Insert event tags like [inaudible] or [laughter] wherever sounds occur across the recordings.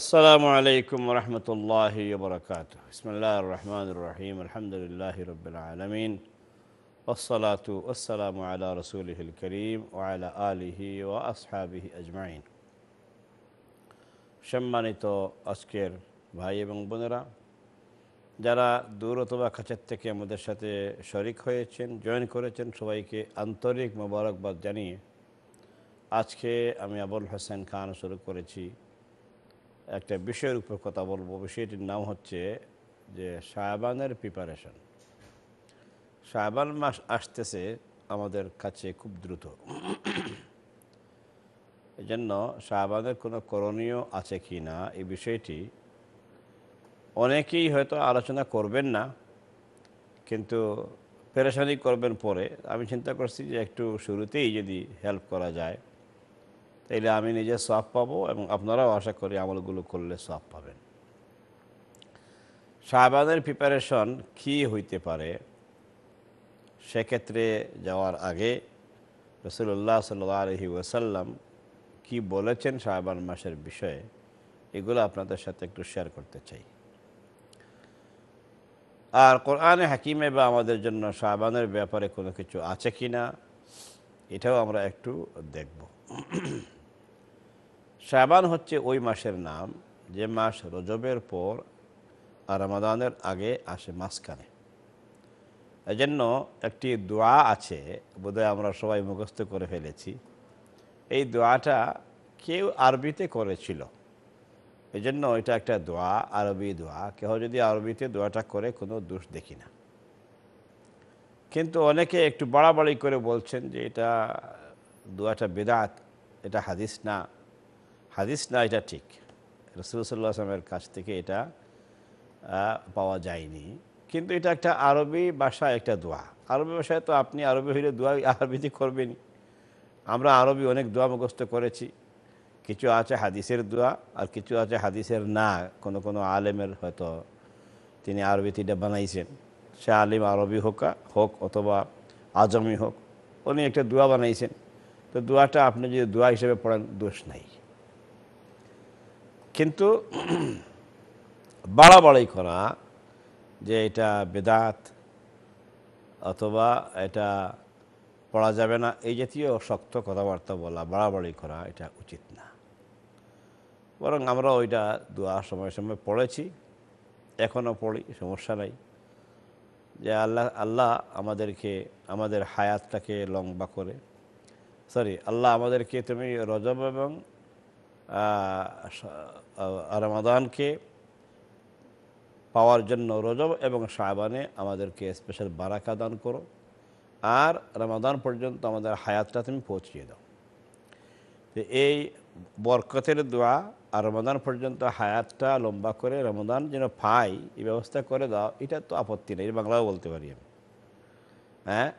السلام عليكم ورحمة الله وبركاته بسم الله الرحمن الرحيم الحمد لله رب العالمين والصلاة والسلام على رسوله الكريم وعلى آله وأصحابه أجمعين সম্মানিত আজকের ভাই এবং বোনেরা যারা দূর অথবা কাছের থেকে আমাদের সাথে শরিক হয়েছেন জয়েন করেছেন সবাইকে আন্তরিক মোবারকবাদ জানিয়ে আজকে আমি আবুল হাসান খান শুরু করেছি একটা বিষয়ের উপর কথা বলবো বিষয়টির নাম হচ্ছে যে সাহেবানের প্রিপারেশন সাহেবান মাস আসতেছে আমাদের কাছে খুব দ্রুত এই জন্য সাহেবানের কোনো করণীয় আছে কি না এই বিষয়টি অনেকেই হয়তো আলোচনা করবেন না কিন্তু পেরেশানি করবেন পরে আমি চিন্তা করছি যে একটু শুরুতেই যদি হেল্প করা যায় তাইলে আমি নিজে সাপ পাবো এবং আপনারাও আশা করি আমলগুলো করলে সাপ পাবেন শাহবানের প্রিপারেশন কী হইতে পারে সেক্ষেত্রে যাওয়ার আগে রসুল্লাহ সাল্লা আলহি ওয়াসাল্লাম কি বলেছেন শাহবান মাসের বিষয়ে এগুলো আপনাদের সাথে একটু শেয়ার করতে চাই আর কোরআনে হাকিমে বা আমাদের জন্য শাহবানের ব্যাপারে কোনো কিছু আছে কি না এটাও আমরা একটু দেখবো [clears throat] শাবান হচ্ছে ওই মাসের নাম যে মাস রজবের পর রমাদানের আগে আসে মাঝখানে এই জন্য একটি দোয়া আছে বোধহয় আমরা সবাই মুখস্থ করে ফেলেছি এই দোয়াটা কেউ আরবিতে করেছিল এই জন্য এটা একটা দোয়া আরবি দোয়া কেউ যদি আরবিতে দোয়াটা করে কোনো দোষ দেখি না কিন্তু অনেকে একটু বাড়াবাড়ি করে বলছেন যে এটা দোয়াটা বেদাত এটা হাদিস না হাদিস না এটা ঠিক রসুলসাল্লাহামের কাছ থেকে এটা পাওয়া যায়নি কিন্তু এটা একটা আরবি ভাষায় একটা দোয়া আরবি ভাষায় তো আপনি আরবি হইলে দোয়া আরবিতে করবেনই আমরা আরবি অনেক দোয়া মুখস্ত করেছি কিছু আছে হাদিসের দোয়া আর কিছু আছে হাদিসের না কোনো কোনো আলেমের হয়তো তিনি আরবিতে বানাইছেন সে আলিম আরবি হোক হোক অথবা আজমি হোক উনি একটা দোয়া বানাইছেন তো দোয়াটা আপনি যদি দোয়া হিসেবে পড়েন দোষ নাই কিন্তু [clears throat] বাড়াবাড়ি করা যে এটা বেদাত অথবা এটা পড়া যাবে না এই জাতীয় শক্ত কথাবার্তা বলা বাড়াবাড়ি করা এটা উচিত না বরং আমরা ওইটা দোয়া সময় সময় পড়েছি এখনও পড়ি সমস্যা নাই যে আল্লাহ আল্লাহ আমাদেরকে আমাদের হায়াতটাকে লম্বা করে সরি আল্লাহ আমাদেরকে তুমি রজব এবং রমাদানকে পাওয়ার জন্য রজব এবং সাহবানে আমাদেরকে স্পেশাল বারাকা দান করো আর রমাদান পর্যন্ত আমাদের হায়াতটা তুমি পৌঁছিয়ে দাও তো এই বরকতের দোয়া আর রমাদান পর্যন্ত হায়াতটা লম্বা করে রমাদান যেন পাই এই ব্যবস্থা করে দাও এটা তো আপত্তি নেই বাংলাও বলতে পারি আমি হ্যাঁ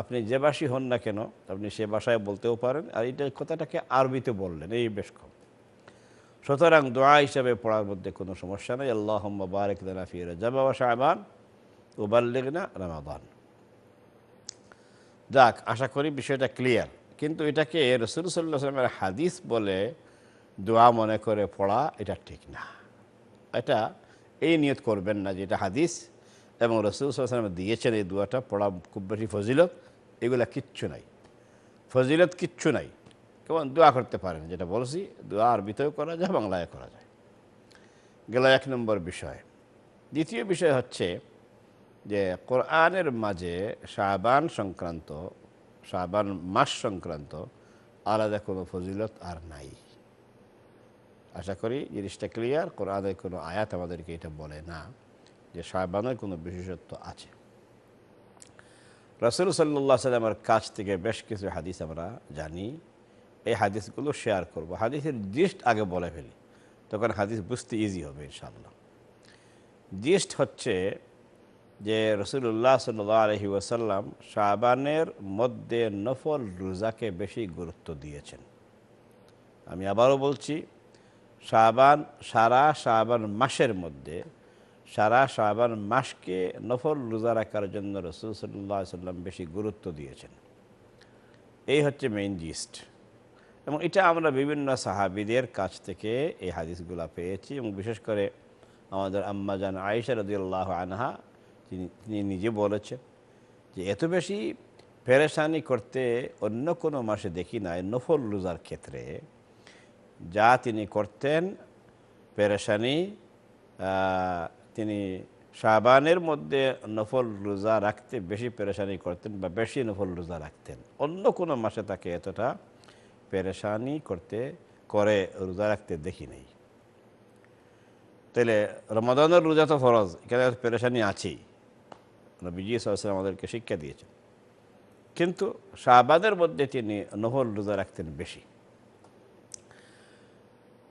আপনি যে বাসী হন না কেন আপনি সে ভাষায় বলতেও পারেন আর এটা কথাটাকে আরবিতে বললেন এই বেশ কম সুতরাং দোয়া হিসাবে পড়ার মধ্যে কোনো সমস্যা নেই আল্লাহ বারেক রাফি রাজাবা শাহবান উবাল্লিগনা রামাবান যাক আশা করি বিষয়টা ক্লিয়ার কিন্তু এটাকে রসুল সাল্লামের হাদিস বলে দোয়া মনে করে পড়া এটা ঠিক না এটা এই নিয়ত করবেন না যে এটা হাদিস এবং রসুল দিয়েছেন এই দোয়াটা পড়া খুব বেশি ফজিলত এগুলো কিচ্ছু নাই ফজিলত কিচ্ছু নাই কেমন দোয়া করতে পারেন যেটা বলছি দোয়া আরবিতেও করা যায় বাংলায় করা যায় গেল এক নম্বর বিষয় দ্বিতীয় বিষয় হচ্ছে যে কোরআনের মাঝে শাহবান সংক্রান্ত শাহবান মাস সংক্রান্ত আলাদা কোনো ফজিলত আর নাই আশা করি জিনিসটা ক্লিয়ার কোরআনের কোনো আয়াত আমাদেরকে এটা বলে না যে সাহেবানের কোনো বিশেষত্ব আছে রসুল সাল্লাহ সাল্লামের কাছ থেকে বেশ কিছু হাদিস আমরা জানি এই হাদিসগুলো শেয়ার করব হাদিসের জিস্ট আগে বলে ফেলি তখন হাদিস বুঝতে ইজি হবে ইনশাল্লাহ জিস্ট হচ্ছে যে রসুল্লাহ সাল্লাহ আলহি ওয়াসাল্লাম শাহবানের মধ্যে নফল রোজাকে বেশি গুরুত্ব দিয়েছেন আমি আবারও বলছি শাহবান সারা শাহবান মাসের মধ্যে সারা শাহবান মাসকে নফল রোজা রাখার জন্য রসুল সাল্লা সাল্লাম বেশি গুরুত্ব দিয়েছেন এই হচ্ছে মেইন জিস্ট এবং এটা আমরা বিভিন্ন সাহাবিদের কাছ থেকে এই হাদিসগুলো পেয়েছি এবং বিশেষ করে আমাদের আম্মাজান আয়েশা রদিউল্লাহ আনহা তিনি তিনি নিজে বলেছেন যে এত বেশি পেরেশানি করতে অন্য কোনো মাসে দেখি নাই নফল রোজার ক্ষেত্রে যা তিনি করতেন পেরেশানি তিনি শাহবানের মধ্যে নফল রোজা রাখতে বেশি পেরেশানি করতেন বা বেশি নফল রোজা রাখতেন অন্য কোনো মাসে তাকে এতটা পেরেশানি করতে করে রোজা রাখতে দেখি নেই তাহলে রমাদানের রোজা তো ফরজ এখানে পেরেশানি আছেই নবীজি সাল্লাম আমাদেরকে শিক্ষা দিয়েছেন কিন্তু শাহবাদের মধ্যে তিনি নহল রোজা রাখতেন বেশি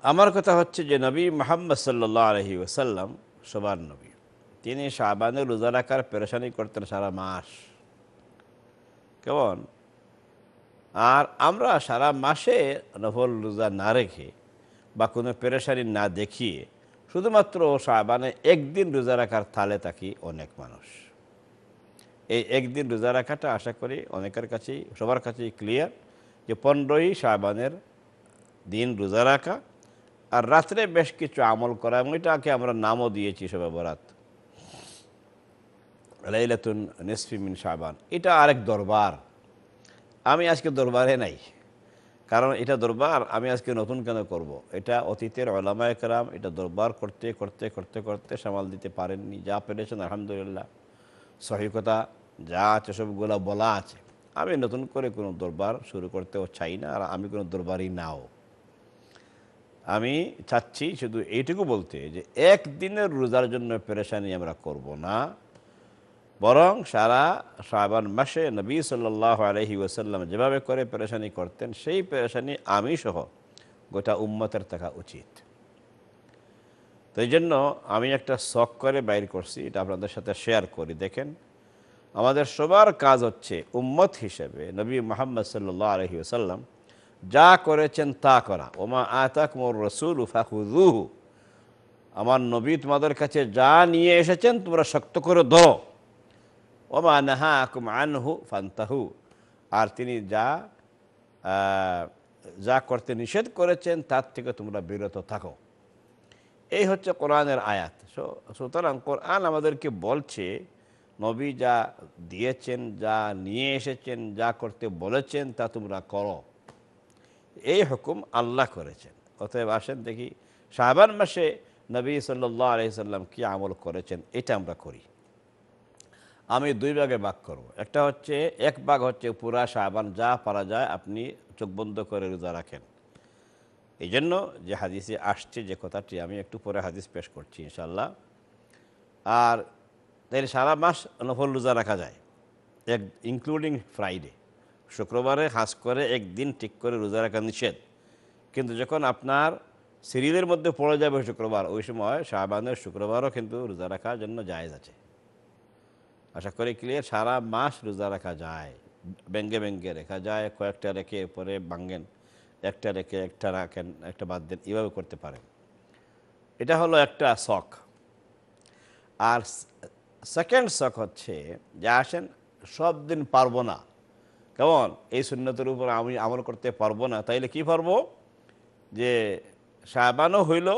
আমার কথা হচ্ছে যে নবী মোহাম্মদ সাল্লাহ আলহি ওসাল্লাম সবার নবী তিনি শাহবানের রোজা রাখার পেরেশানি করতেন সারা মাস কেমন আর আমরা সারা মাসে নফল রোজা না রেখে বা কোনো পেরেশানি না দেখিয়ে শুধুমাত্র শাহবানে একদিন রোজা রাখার থালে থাকি অনেক মানুষ এই একদিন রোজা রাখাটা আশা করি অনেকের কাছেই সবার কাছেই ক্লিয়ার যে পনেরোই শাহবানের দিন রোজা রাখা আর রাত্রে বেশ কিছু আমল করা এবং এটাকে আমরা নামও দিয়েছি সবে বরাত লাইলাতুন নেসফিমিন সাবান এটা আরেক দরবার আমি আজকে দরবারে নাই কারণ এটা দরবার আমি আজকে নতুন কেন করব। এটা অতীতের ওলামা একরাম এটা দরবার করতে করতে করতে করতে সামাল দিতে পারেননি যা পেরেছেন আলহামদুলিল্লাহ সহিকতা যা আছে সবগুলা বলা আছে আমি নতুন করে কোনো দরবার শুরু করতেও চাই না আর আমি কোনো দরবারই নাও আমি চাচ্ছি শুধু এইটুকু বলতে যে একদিনের রোজার জন্য পেরেশানি আমরা করব না বরং সারা শাহবান মাসে নবী সাল্লাহ আলহি ওসাল্লাম যেভাবে করে পেরেশানি করতেন সেই পেরেশানি আমি সহ গোটা উম্মতের থাকা উচিত তো এই জন্য আমি একটা শখ করে বাইর করছি এটা আপনাদের সাথে শেয়ার করি দেখেন আমাদের সবার কাজ হচ্ছে উম্মত হিসেবে নবী মোহাম্মদ সাল্লাহ আলহি ওসাল্লাম যা করেছেন তা করা ওমা আতাক মোর রসুল ফাহুদুহু আমার নবী তোমাদের কাছে যা নিয়ে এসেছেন তোমরা শক্ত করে ধরো ওমা নাহা আকুম আনহু ফান্তাহু আর তিনি যা যা করতে নিষেধ করেছেন তার থেকে তোমরা বিরত থাকো এই হচ্ছে কোরআনের আয়াত সুতরাং কোরআন আমাদেরকে বলছে নবী যা দিয়েছেন যা নিয়ে এসেছেন যা করতে বলেছেন তা তোমরা করো এই হুকুম আল্লাহ করেছেন অতএব আসেন দেখি শাহবান মাসে নবী সাল্লাহ আলহিসাল্লাম কি আমল করেছেন এটা আমরা করি আমি দুই ভাগে বাক করব। একটা হচ্ছে এক ভাগ হচ্ছে পুরা শাহবান যা পারা যায় আপনি চোখ বন্ধ করে রোজা রাখেন এই জন্য যে হাদিসে আসছে যে কথাটি আমি একটু পরে হাদিস পেশ করছি ইনশাল্লাহ আর তাই সারা মাস নফল রোজা রাখা যায় এক ইনক্লুডিং ফ্রাইডে শুক্রবারে হাস করে একদিন ঠিক করে রোজা রাখা নিষেধ কিন্তু যখন আপনার সিরিজের মধ্যে পড়ে যাবে শুক্রবার ওই সময় শাহবানের শুক্রবারও কিন্তু রোজা রাখার জন্য জায়জ আছে আশা করি ক্লিয়ার সারা মাস রোজা রাখা যায় ব্যঙ্গে ব্যঙ্গে রেখা যায় কয়েকটা রেখে পরে ভাঙ্গেন একটা রেখে একটা রাখেন একটা বাদ দেন এভাবে করতে পারেন এটা হলো একটা শখ আর সেকেন্ড শখ হচ্ছে যে আসেন সব দিন পারবো না কেমন এই সুন্নতের উপর আমি আমল করতে পারবো না তাইলে কি পারবো যে সাবানও হইল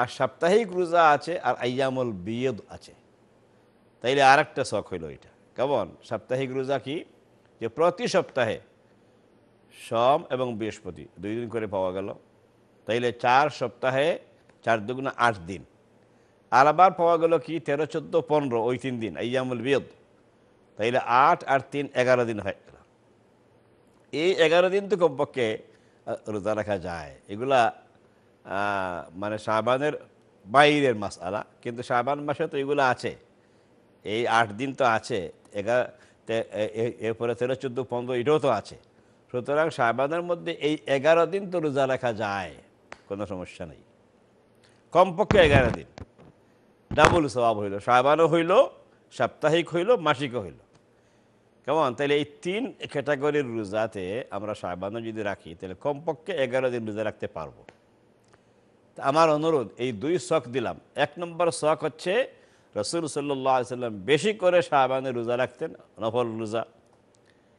আর সাপ্তাহিক রোজা আছে আর আইয়ামল বিয়দ আছে তাইলে আর একটা শখ হইল এটা কেমন সাপ্তাহিক রোজা কি যে প্রতি সপ্তাহে সম এবং বৃহস্পতি দুই দিন করে পাওয়া গেল তাইলে চার সপ্তাহে চার দুগুণ আট দিন আর আবার পাওয়া গেল কি তেরো চোদ্দো পনেরো ওই তিন দিন আইয়ামুল বিয়দ তাইলে আট আর তিন এগারো দিন হয় এই এগারো দিন তো কমপক্ষে রোজা রাখা যায় এগুলা মানে শাহবানের বাইরের মাস আলা কিন্তু শাহবান মাসে তো এগুলো আছে এই আট দিন তো আছে এগারো এরপরে তেরো চোদ্দো পনেরো এটাও তো আছে সুতরাং শাহবানের মধ্যে এই এগারো দিন তো রোজা রাখা যায় কোনো সমস্যা নেই কমপক্ষে এগারো দিন ডাবল স্বভাব হইল শাহবানও হইল সাপ্তাহিক হইল মাসিকও হইল কেমন তাহলে এই তিন ক্যাটাগরির রোজাতে আমরা সাহবানও যদি রাখি তাহলে কমপক্ষে এগারো দিন রোজা রাখতে পারবো আমার অনুরোধ এই দুই শখ দিলাম এক নম্বর শখ হচ্ছে রসুল সাল্লাহ সাল্লাম বেশি করে শাহবানের রোজা রাখতেন নফল রোজা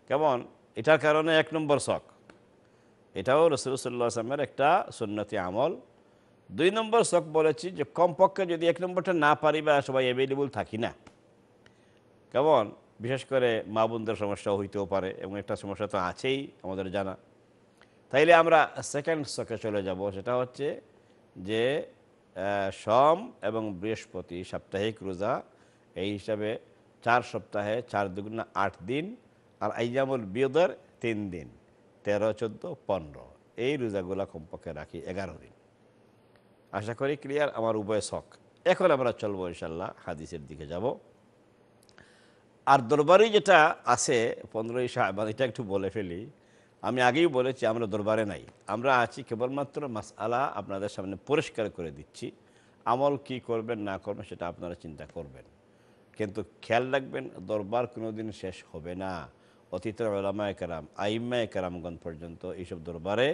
কেমন এটার কারণে এক নম্বর শখ এটাও রসুল সাল্লাহ আসলামের একটা সুন্নতি আমল দুই নম্বর শখ বলেছি যে কমপক্ষে যদি এক নম্বরটা না পারি বা সবাই অ্যাভেলেবল থাকি না কেমন বিশেষ করে মা বোনদের সমস্যা হইতেও পারে এবং একটা সমস্যা তো আছেই আমাদের জানা তাইলে আমরা সেকেন্ড শখে চলে যাব সেটা হচ্ছে যে সম এবং বৃহস্পতি সাপ্তাহিক রোজা এই হিসাবে চার সপ্তাহে চার দুগুণ আট দিন আর আইজামুল বিয়দর তিন দিন তেরো চোদ্দো পনেরো এই রোজাগুলা কমপক্ষে রাখি এগারো দিন আশা করি ক্লিয়ার আমার উভয় শখ এখন আমরা চলবো ইনশাল্লাহ হাদিসের দিকে যাব আর দরবারে যেটা আছে পনেরোই শাহবান এটা একটু বলে ফেলি আমি আগেই বলেছি আমরা দরবারে নাই আমরা আছি কেবলমাত্র মাস আলা আপনাদের সামনে পরিষ্কার করে দিচ্ছি আমল কি করবেন না করবেন সেটা আপনারা চিন্তা করবেন কিন্তু খেয়াল রাখবেন দরবার কোনো দিন শেষ হবে না অতীতের ওলামায় কারাম আইম্মায় কারামগণ পর্যন্ত এইসব দরবারে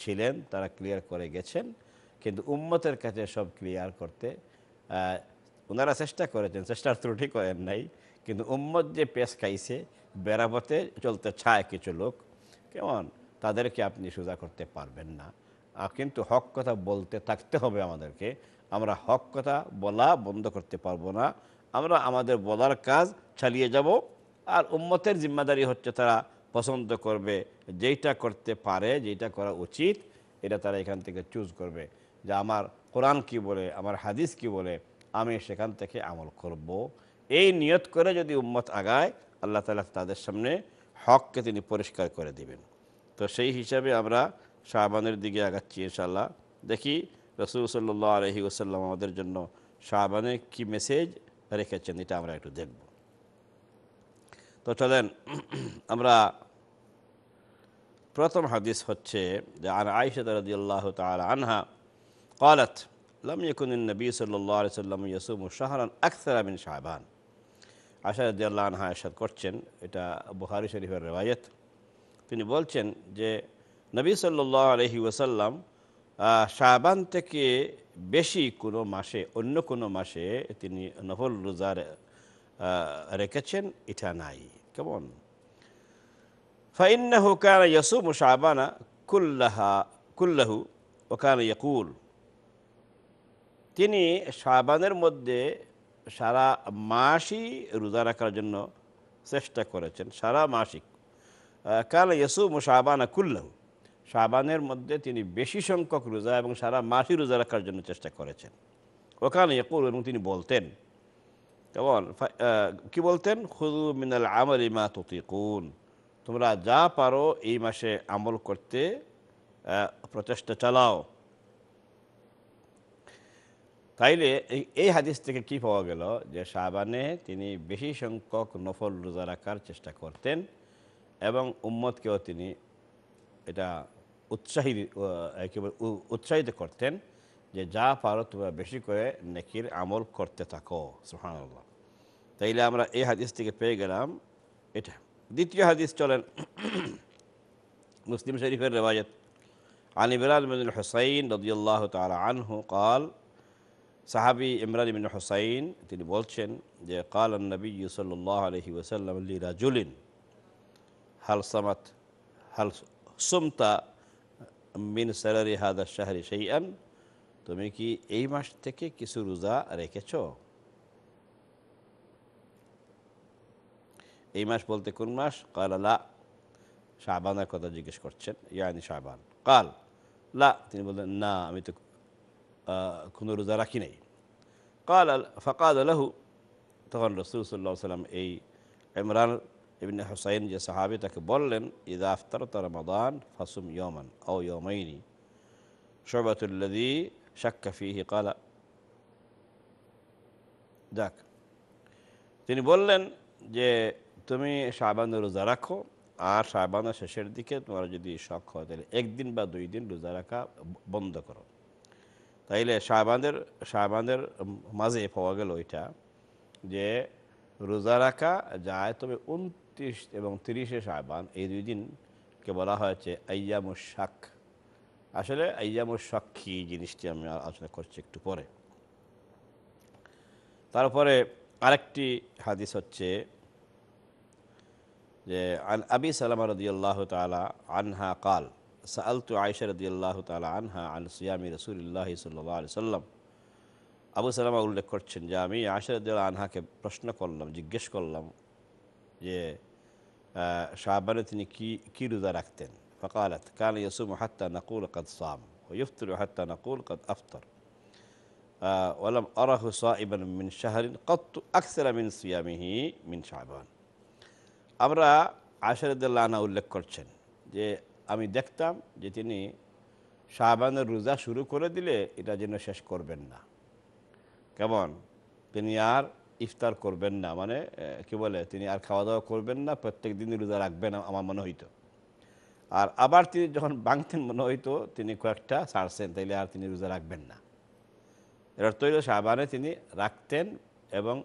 ছিলেন তারা ক্লিয়ার করে গেছেন কিন্তু উম্মতের কাছে সব ক্লিয়ার করতে ওনারা চেষ্টা করেছেন চেষ্টার ত্রুটি করেন নাই কিন্তু উম্মত যে পেশ খাইছে বেড়াবতে চলতে ছায় কিছু লোক কেমন তাদেরকে আপনি সোজা করতে পারবেন না কিন্তু হক কথা বলতে থাকতে হবে আমাদেরকে আমরা হক কথা বলা বন্ধ করতে পারবো না আমরা আমাদের বলার কাজ চালিয়ে যাব আর উম্মতের জিম্মাদারি হচ্ছে তারা পছন্দ করবে যেইটা করতে পারে যেটা করা উচিত এটা তারা এখান থেকে চুজ করবে যে আমার কোরআন কি বলে আমার হাদিস কি বলে আমি সেখান থেকে আমল করব। এই নিয়ত করে যদি উম্মত আগায় আল্লাহ তালা তাদের সামনে হককে তিনি পরিষ্কার করে দিবেন তো সেই হিসাবে আমরা শাহবানের দিকে আগাচ্ছি ইনশাল্লাহ দেখি রসুল সাল্ল আলহি ওসাল্লাম আমাদের জন্য শাহবানে কি মেসেজ রেখেছেন এটা আমরা একটু দেখব তো চলেন [clears throat] আমরা প্রথম হাদিস হচ্ছে যে আর আয়সাদ রাজি আল্লাহ তাল আনহা قالت لم يكن النبي صلى الله عليه وسلم يصوم شهرا আশা আল্লাহ আনহা এরশাদ করছেন এটা বুহারি শরীফের রেওয়ায়ত তিনি বলছেন যে নবী সাল্লাহ আলহি ওসাল্লাম শাহবান থেকে বেশি কোনো মাসে অন্য কোনো মাসে তিনি নফল রোজা রেখেছেন এটা নাই কেমন ফাইন্না হুকান ইয়াসুম শাহবানা কুল্লাহা কুল্লাহু ওকান ইয়কুল তিনি শাহবানের মধ্যে সারা মাসই রোজা রাখার জন্য চেষ্টা করেছেন সারা মাসিক কাল ইয়েসু শাহবান আকুল্লাহ শাহবানের মধ্যে তিনি বেশি সংখ্যক রোজা এবং সারা মাসই রোজা রাখার জন্য চেষ্টা করেছেন ওখানে ইয়কুল এবং তিনি বলতেন কেমন কি বলতেন খুদু মিনাল আমল ইমা তুতিকুন তোমরা যা পারো এই মাসে আমল করতে প্রচেষ্টা চালাও তাইলে এই হাদিস থেকে কি পাওয়া গেল যে শাহবানে তিনি বেশি সংখ্যক নফল রোজা রাখার চেষ্টা করতেন এবং উম্মতকেও তিনি এটা উৎসাহী উৎসাহিত করতেন যে যা পারো তোমরা বেশি করে নেকির আমল করতে থাকো সুহানুল্লাহ তাইলে আমরা এই হাদিস থেকে পেয়ে গেলাম এটা দ্বিতীয় হাদিস চলেন মুসলিম শরীফের রেবাজত আনিবিরাল إبراد بن তালা আনহু কাল সাহাবি ইমরান ইবিন হুসাইন তিনি বলছেন যে কাল নবী সাল্লাহ আলহি ওসাল্লাম আল্লি রাজুলিন হালসামাত হাল সুমতা মিন সারারি হাদা শাহরি সেইয়ান তুমি কি এই মাস থেকে কিছু রোজা রেখেছ এই মাস বলতে কোন মাস কাল লা শাহবানের কথা জিজ্ঞেস করছেন ইয়ানি শাহবান কাল লা তিনি বললেন না আমি তো كن رزاركيني قال فقال له تقول الرسول صلى الله عليه وسلم أي عمران ابن حسين جي صحابتك بولن إذا افترت رمضان فصم يوما أو يومين شعبة الذي شك فيه قال داك تني بولن جي تمي شعبان روزا ركو আর শাবান শেষের দিকে তোমার যদি শখ হয় তাহলে একদিন বা দুই দিন রোজা রাখা বন্ধ করো তাইলে শাহবানদের শাহবানদের মাঝে পাওয়া গেল ওইটা যে রোজা রাখা যায় তবে উনত্রিশ এবং তিরিশে শাহবান এই দুই দিনকে বলা হয়েছে আইয়ামুশাক আসলে আইয়ামুশাক কী জিনিসটি আমি আলোচনা করছি একটু পরে তারপরে আরেকটি হাদিস হচ্ছে যে আবি সালাম রদিয়াল্লাহ তালা আনহা কাল سألت عائشة رضي الله تعالى عنها عن صيام رسول الله صلى الله عليه وسلم أبو سلمة أقول لك كرتشن جامي عائشة رضي الله عنها كي برشنا كولم جيجش كولم جي آه، شعبان تني كي كي رضا ركتن فقالت كان يصوم حتى نقول قد صام ويفطر حتى نقول قد أفطر آه، ولم أره صائبا من شهر قد أكثر من صيامه من شعبان أمرا عائشة رضي الله عنها أقول لك كرتشن আমি দেখতাম যে তিনি শাহবানের রোজা শুরু করে দিলে এটা যেন শেষ করবেন না কেমন তিনি আর ইফতার করবেন না মানে কি বলে তিনি আর খাওয়া দাওয়া করবেন না প্রত্যেক দিনই রোজা রাখবেন আমার মনে হইতো আর আবার তিনি যখন বাংতেন মনে হইতো তিনি কয়েকটা ছাড়ছেন তাইলে আর তিনি রোজা রাখবেন না এর অর্থ হইল শাহবানে তিনি রাখতেন এবং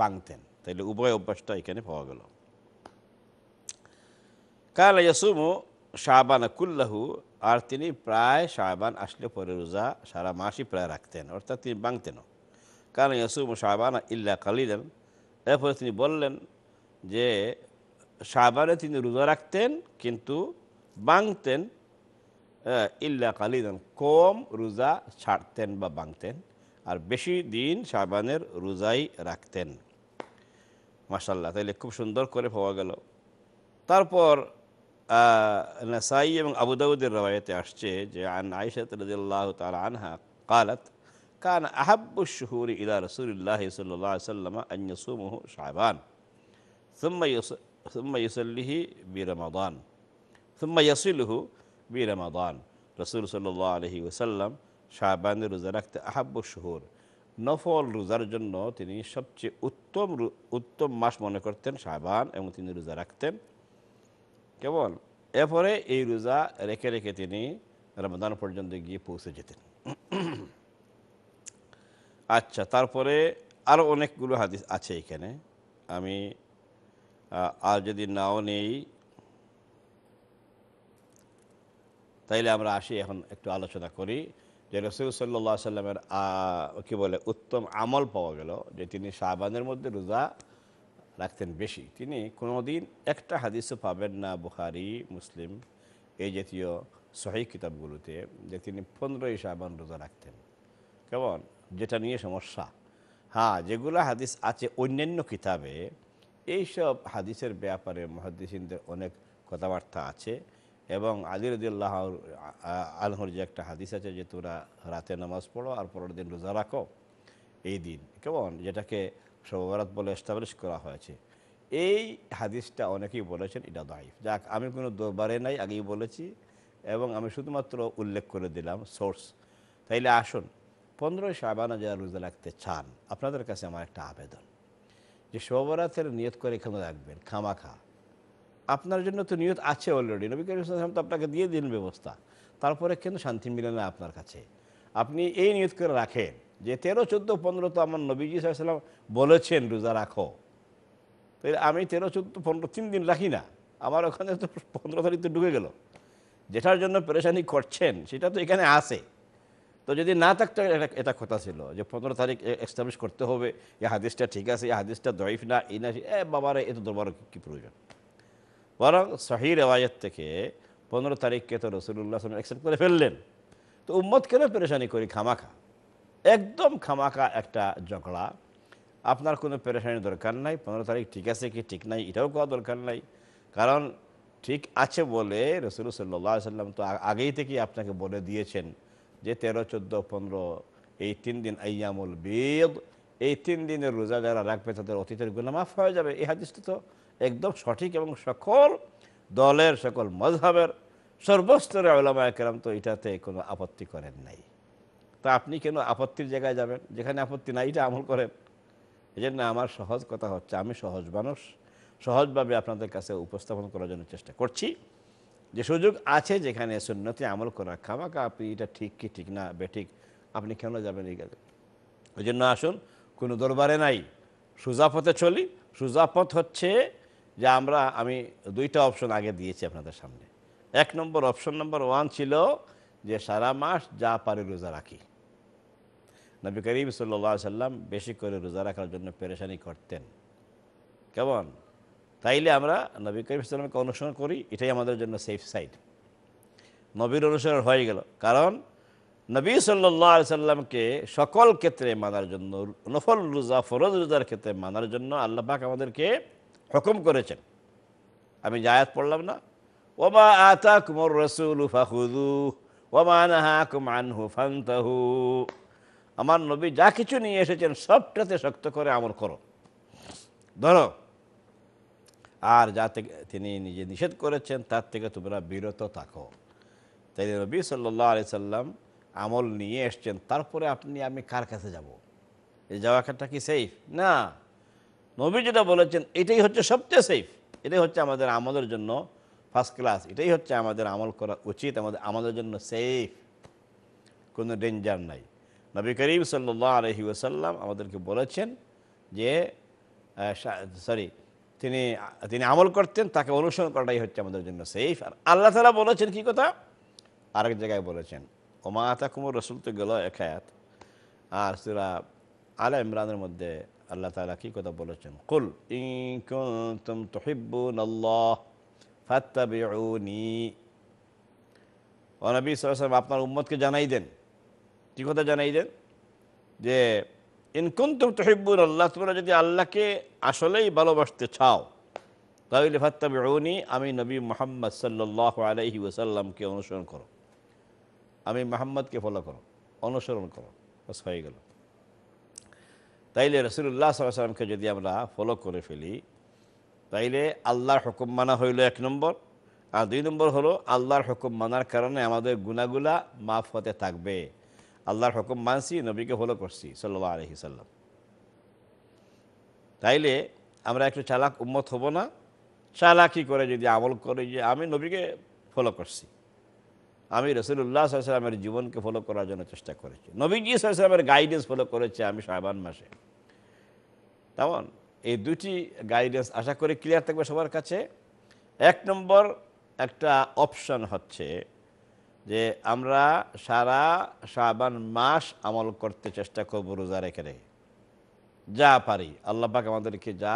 বাংতেন তাইলে উভয় অভ্যাসটা এখানে পাওয়া গেল কাল ইয়াসুমু শাহবান কুল্লাহু আর তিনি প্রায় শাহবান আসলে পরে রোজা সারা মাসই প্রায় রাখতেন অর্থাৎ তিনি বাংতেনও কারণ ইয়াসুম শাহবান ইল্লা কালিলেন এরপরে তিনি বললেন যে শাহবানে তিনি রোজা রাখতেন কিন্তু বাংতেন ইল্লা কালিদান কম রোজা ছাড়তেন বা বাংতেন আর বেশি দিন শাহবানের রোজাই রাখতেন মাসাল্লাহ তাইলে খুব সুন্দর করে পাওয়া গেল তারপর نسائي من أبو داود الرواية أشجع عن عائشة رضي الله تعالى عنها قالت كان أحب الشهور إلى رسول الله صلى الله عليه وسلم أن يصومه شعبان ثم ثم يصليه برمضان ثم يصله برمضان رسول صلى الله عليه وسلم شعبان رزرقت أحب الشهور نفول رزر جنو تني شبچه اتم اتم ماش مونه شعبان امو تني কেমন এরপরে এই রোজা রেখে রেখে তিনি রমদান পর্যন্ত গিয়ে পৌঁছে যেতেন আচ্ছা তারপরে আরও অনেকগুলো হাদিস আছে এখানে আমি আর যদি নাও নেই তাইলে আমরা আসি এখন একটু আলোচনা করি যে রসুল সাল্লা সাল্লামের কী বলে উত্তম আমল পাওয়া গেল যে তিনি শাহবানের মধ্যে রোজা রাখতেন বেশি তিনি কোনোদিন একটা হাদিসও পাবেন না বুখারি মুসলিম এই জাতীয় সহি কিতাবগুলোতে যে তিনি পনেরোই শাহবান রোজা রাখতেন কেমন যেটা নিয়ে সমস্যা হ্যাঁ যেগুলো হাদিস আছে অন্যান্য কিতাবে এইসব হাদিসের ব্যাপারে মহাদিসিনদের অনেক কথাবার্তা আছে এবং আদিরুদ্দুল্লাহ আলহর যে একটা হাদিস আছে যে তোরা রাতে নামাজ পড়ো আর পরের দিন রোজা রাখো এই দিন কেমন যেটাকে শবাবরাত বলে এস্টাবলিশ করা হয়েছে এই হাদিসটা অনেকেই বলেছেন এটা দাইফ যাক আমি কোনো দরবারে নাই আগেই বলেছি এবং আমি শুধুমাত্র উল্লেখ করে দিলাম সোর্স তাইলে আসুন পনেরোই সাহবান যারা রোজা রাখতে চান আপনাদের কাছে আমার একটা আবেদন যে শবরাতের নিয়ত করে এখানে রাখবেন খামাখা আপনার জন্য তো নিয়ত আছে অলরেডি নবী করিম তো আপনাকে দিয়ে দিন ব্যবস্থা তারপরে কেন শান্তি মিলে না আপনার কাছে আপনি এই নিয়ত করে রাখেন যে তেরো চোদ্দো পনেরো তো আমার নবীজি সাল্লাম বলেছেন রোজা রাখো তো আমি তেরো চোদ্দো পনেরো তিন দিন রাখি না আমার ওখানে তো পনেরো তারিখ তো ঢুকে গেলো যেটার জন্য পরেশানি করছেন সেটা তো এখানে আসে তো যদি না থাকতো এটা কথা ছিল যে পনেরো তারিখ এস্টাবলিশ করতে হবে এ হাদিসটা ঠিক আছে এই হাদিসটা দয়ফ না এই না এ বাবার এত দরবার কী প্রয়োজন বরং শাহি রেওয়ায়ত থেকে পনেরো তারিখকে তো রসুল্লাহ আসলাম অ্যাকসেপ্ট করে ফেললেন তো উম্মত কেন পরেশানি করি খামাখা একদম খামাকা একটা ঝগড়া আপনার কোনো পেরেশানির দরকার নাই পনেরো তারিখ ঠিক আছে কি ঠিক নাই এটাও করা দরকার নাই কারণ ঠিক আছে বলে রসুল সাল্লা সাল্লাম তো আগেই থেকেই আপনাকে বলে দিয়েছেন যে তেরো চোদ্দো পনেরো এই তিন দিন আইয়ামুল বেদ এই তিন দিনের রোজা যারা রাখবে তাদের অতীতের গুণামাফ হয়ে যাবে এই হাদিসটি তো একদম সঠিক এবং সকল দলের সকল মজহাবের সর্বস্তরে আলামায় কেরাম তো এটাতে কোনো আপত্তি করেন নাই তা আপনি কেন আপত্তির জায়গায় যাবেন যেখানে আপত্তি নাই এটা আমল করেন এই জন্য আমার সহজ কথা হচ্ছে আমি সহজ মানুষ সহজভাবে আপনাদের কাছে উপস্থাপন করার জন্য চেষ্টা করছি যে সুযোগ আছে যেখানে সুন্নতি আমল করা খামাকা আপনি এটা ঠিক কি ঠিক না বেঠিক আপনি কেন যাবেন এই গেলে ওই জন্য আসুন কোনো দরবারে নাই সুজাপথে চলি সুজাপথ হচ্ছে যে আমরা আমি দুইটা অপশন আগে দিয়েছি আপনাদের সামনে এক নম্বর অপশন নম্বর ওয়ান ছিল যে সারা মাস যা পারে রোজা রাখি নবী করিম সাল্লা সাল্লাম বেশি করে রোজা রাখার জন্য পেরেশানি করতেন কেমন তাইলে আমরা নবী করিম সাল্লামকে অনুসরণ করি এটাই আমাদের জন্য সেফ সাইড নবীর অনুসরণ হয়ে গেল কারণ নবী সাল্লাহ সাল্লামকে সকল ক্ষেত্রে মানার জন্য নফল রোজা ফরজ রোজার ক্ষেত্রে মানার জন্য আল্লাহ পাক আমাদেরকে হুকুম করেছেন আমি জায়াত পড়লাম না ওমা আতা কুমর রসুল ফাহুদু ওমা নাহা কুমান হুফান্তাহু আমার নবী যা কিছু নিয়ে এসেছেন সবটাতে শক্ত করে আমল করো ধরো আর যা থেকে তিনি নিজে নিষেধ করেছেন তার থেকে তোমরা বিরত থাকো তাই নবী সাল্লাহ আলি সাল্লাম আমল নিয়ে এসছেন তারপরে আপনি আমি কার কাছে যাব। এই যাওয়াটা কি সেফ না নবী যেটা বলেছেন এটাই হচ্ছে সবচেয়ে সেফ এটাই হচ্ছে আমাদের আমলের জন্য ফার্স্ট ক্লাস এটাই হচ্ছে আমাদের আমল করা উচিত আমাদের আমাদের জন্য সেফ কোনো ডেঞ্জার নাই নবী করিম সাল্লাহ আলহি ওসাল্লাম আমাদেরকে বলেছেন যে সরি তিনি তিনি আমল করতেন তাকে অনুসরণ করাটাই হচ্ছে আমাদের জন্য সেফ আর আল্লাহ তালা বলেছেন কী কথা আরেক জায়গায় বলেছেন ওমা আতা কুমুর রসুল তো গেল এক আর সুরা আলা ইমরানের মধ্যে আল্লাহ তালা কী কথা বলেছেন কুল ইম তহিবুন আল্লাহ ফাত্তাবিউনি নবী সাল্লাম আপনার উম্মতকে জানাই দেন কি কথা জানাই দেন যে ইনকুন্তম তহিবুর আল্লাহ তোমরা যদি আল্লাহকে আসলেই ভালোবাসতে চাও তাহলে ফাত্তাবিউনি আমি নবী মোহাম্মদ সাল্লাহ আলহি ওসাল্লামকে অনুসরণ করো আমি মোহাম্মদকে ফলো করো অনুসরণ করো বাস হয়ে গেল তাইলে রসুল্লাহ সাল্লামকে যদি আমরা ফলো করে ফেলি তাইলে আল্লাহর হুকুম মানা হইল এক নম্বর আর দুই নম্বর হলো আল্লাহর হুকুম মানার কারণে আমাদের গুণাগুলা মাফ হতে থাকবে আল্লাহর হকম মানছি নবীকে ফলো করছি সাল্লাহ আলহি সাল্লাম তাইলে আমরা একটু চালাক উম্মত হব না চালাকি করে যদি আমল করে যে আমি নবীকে ফলো করছি আমি রসুল্লাহ সাল্লামের জীবনকে ফলো করার জন্য চেষ্টা করেছি নবীজি সাল্লামের গাইডেন্স ফলো করেছে আমি শাহবান মাসে তেমন এই দুটি গাইডেন্স আশা করি ক্লিয়ার থাকবে সবার কাছে এক নম্বর একটা অপশন হচ্ছে যে আমরা সারা শাহবান মাস আমল করতে চেষ্টা করবো রোজা রেখে রেখে যা পারি আল্লাপাক আমাদেরকে যা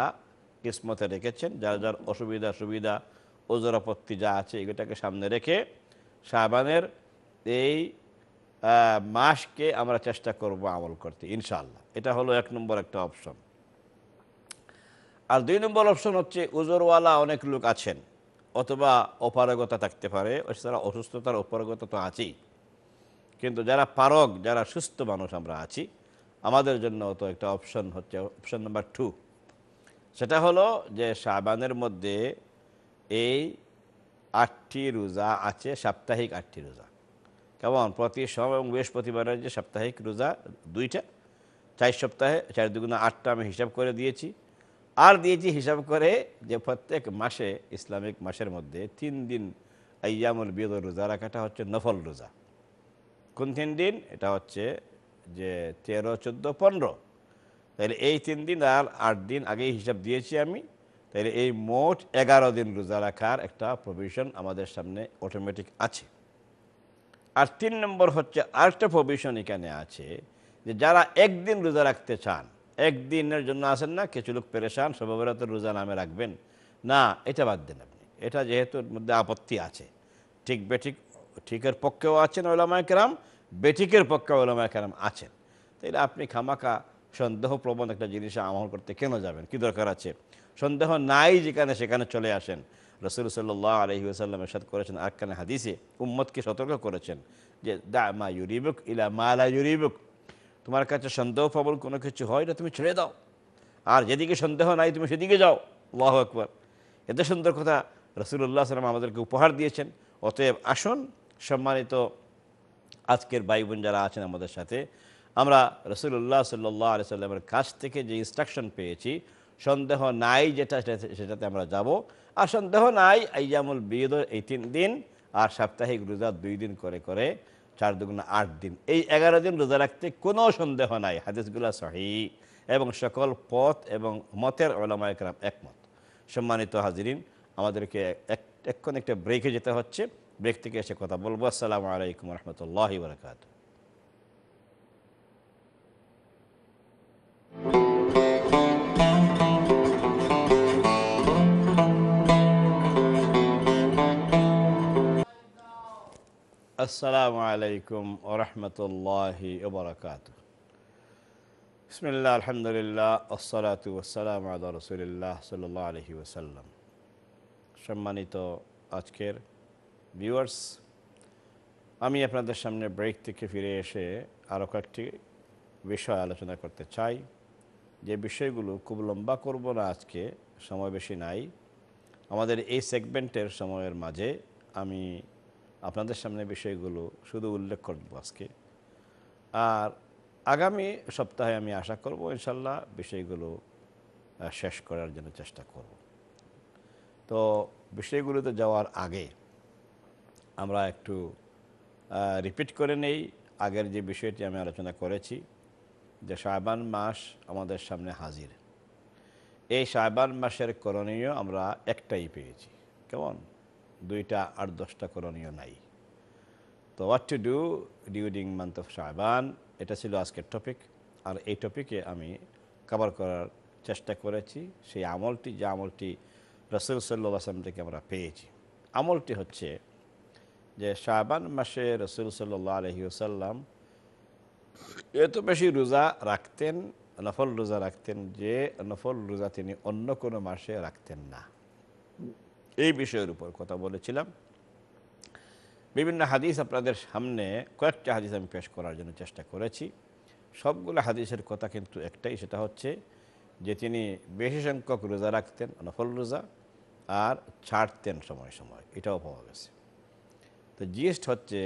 কিসমতে রেখেছেন যার যার অসুবিধা সুবিধা ওজরাপত্তি যা আছে এগুলোটাকে সামনে রেখে শাহবানের এই মাসকে আমরা চেষ্টা করব আমল করতে ইনশাল্লাহ এটা হলো এক নম্বর একটা অপশন আর দুই নম্বর অপশন হচ্ছে উজরওয়ালা অনেক লোক আছেন অথবা অপারগতা থাকতে পারে এছাড়া অসুস্থতার অপারগতা তো আছেই কিন্তু যারা পারক যারা সুস্থ মানুষ আমরা আছি আমাদের জন্য তো একটা অপশন হচ্ছে অপশন নাম্বার টু সেটা হলো যে সাবানের মধ্যে এই আটটি রোজা আছে সাপ্তাহিক আটটি রোজা কেমন প্রতি সব এবং বৃহস্পতিবারের যে সাপ্তাহিক রোজা দুইটা চার সপ্তাহে চার দুগুণা আটটা আমি হিসাব করে দিয়েছি আর দিয়েছি হিসাব করে যে প্রত্যেক মাসে ইসলামিক মাসের মধ্যে তিন দিন আয়ামুল বিদ রোজা রাখাটা হচ্ছে নফল রোজা কোন তিন দিন এটা হচ্ছে যে তেরো চোদ্দো পনেরো তাহলে এই তিন দিন আর আট দিন আগেই হিসাব দিয়েছি আমি তাহলে এই মোট এগারো দিন রোজা রাখার একটা প্রভিশন আমাদের সামনে অটোমেটিক আছে আর তিন নম্বর হচ্ছে আরেকটা প্রভিশন এখানে আছে যে যারা একদিন রোজা রাখতে চান একদিনের জন্য আসেন না কিছু লোক পেরেশান সবাবরাতের রোজা নামে রাখবেন না এটা বাদ দেন আপনি এটা যেহেতু মধ্যে আপত্তি আছে ঠিক বেঠিক ঠিকের পক্ষেও আছেন ওলামায় কেরাম বেঠিকের পক্ষে ওলামায় কেরাম আছেন তাইলে আপনি খামাকা সন্দেহপ্রবণ একটা জিনিসে আমল করতে কেন যাবেন কি দরকার আছে সন্দেহ নাই যেখানে সেখানে চলে আসেন রসুল সাল্লাহ আলহি আসাল্লাম করেছেন আকানে হাদিসে উম্মদকে সতর্ক করেছেন যে দা মা ইউরিবুক ইলা মা আলা ইউরিবুক তোমার কাছে সন্দেহ প্রবল কোনো কিছু হয় না তুমি ছেড়ে দাও আর যেদিকে সন্দেহ নাই তুমি সেদিকে যাও আল্লাহ একবার এত সুন্দর কথা রসুল্লাহ সালাম আমাদেরকে উপহার দিয়েছেন অতএব আসুন সম্মানিত আজকের ভাই বোন যারা আছেন আমাদের সাথে আমরা রসুল্লাহ সাল্লাহ আলি সাল্লামের কাছ থেকে যে ইনস্ট্রাকশন পেয়েছি সন্দেহ নাই যেটা সেটাতে আমরা যাব আর সন্দেহ নাই আইজামুল বিদ এই তিন দিন আর সাপ্তাহিক রোজা দুই দিন করে করে চার দুগুণ আট দিন এই এগারো দিন রোজা রাখতে কোনো সন্দেহ নাই হাদিসগুলা সহি এবং সকল পথ এবং মতের ওলামায় কালাম একমত সম্মানিত হাজিরিন আমাদেরকে এক্ষণ একটা ব্রেকে যেতে হচ্ছে ব্রেক থেকে এসে কথা বলবো আসসালামু আলাইকুম রহমতুল্লাহ বরকাত আসসালামু আলাইকুম ওরহমতুল্লাহি ওবরাকাত বিসমিল্লা আলহামদুলিল্লাহ আসসালাতু আসসালাম আদা রসুলিল্লাহ সাল আলহি ওসাল্লাম সম্মানিত আজকের ভিউয়ার্স আমি আপনাদের সামনে ব্রেক থেকে ফিরে এসে আরও কয়েকটি বিষয় আলোচনা করতে চাই যে বিষয়গুলো খুব লম্বা করব না আজকে সময় বেশি নাই আমাদের এই সেগমেন্টের সময়ের মাঝে আমি আপনাদের সামনে বিষয়গুলো শুধু উল্লেখ করব আজকে আর আগামী সপ্তাহে আমি আশা করব ইনশাল্লাহ বিষয়গুলো শেষ করার জন্য চেষ্টা করব তো বিষয়গুলোতে যাওয়ার আগে আমরা একটু রিপিট করে নেই আগের যে বিষয়টি আমি আলোচনা করেছি যে সাহেবান মাস আমাদের সামনে হাজির এই সাহেবান মাসের করণীয় আমরা একটাই পেয়েছি কেমন দুইটা আর দশটা করণীয় নাই তো what to do during month of শাহবান এটা ছিল আজকের টপিক আর এই টপিকে আমি কভার করার চেষ্টা করেছি সেই আমলটি যে আমলটি রসুল সাল্লাহ আসলাম থেকে আমরা পেয়েছি আমলটি হচ্ছে যে শাহবান মাসে রসুল সাল্লাহ আলহিউসাল্লাম এত বেশি রোজা রাখতেন নফল রোজা রাখতেন যে নফল রোজা তিনি অন্য কোনো মাসে রাখতেন না এই বিষয়ের উপর কথা বলেছিলাম বিভিন্ন হাদিস আপনাদের সামনে কয়েকটা হাদিস আমি পেশ করার জন্য চেষ্টা করেছি সবগুলো হাদিসের কথা কিন্তু একটাই সেটা হচ্ছে যে তিনি বেশি সংখ্যক রোজা রাখতেন নফল রোজা আর ছাড়তেন সময় সময় এটাও পাওয়া গেছে তো জিএসট হচ্ছে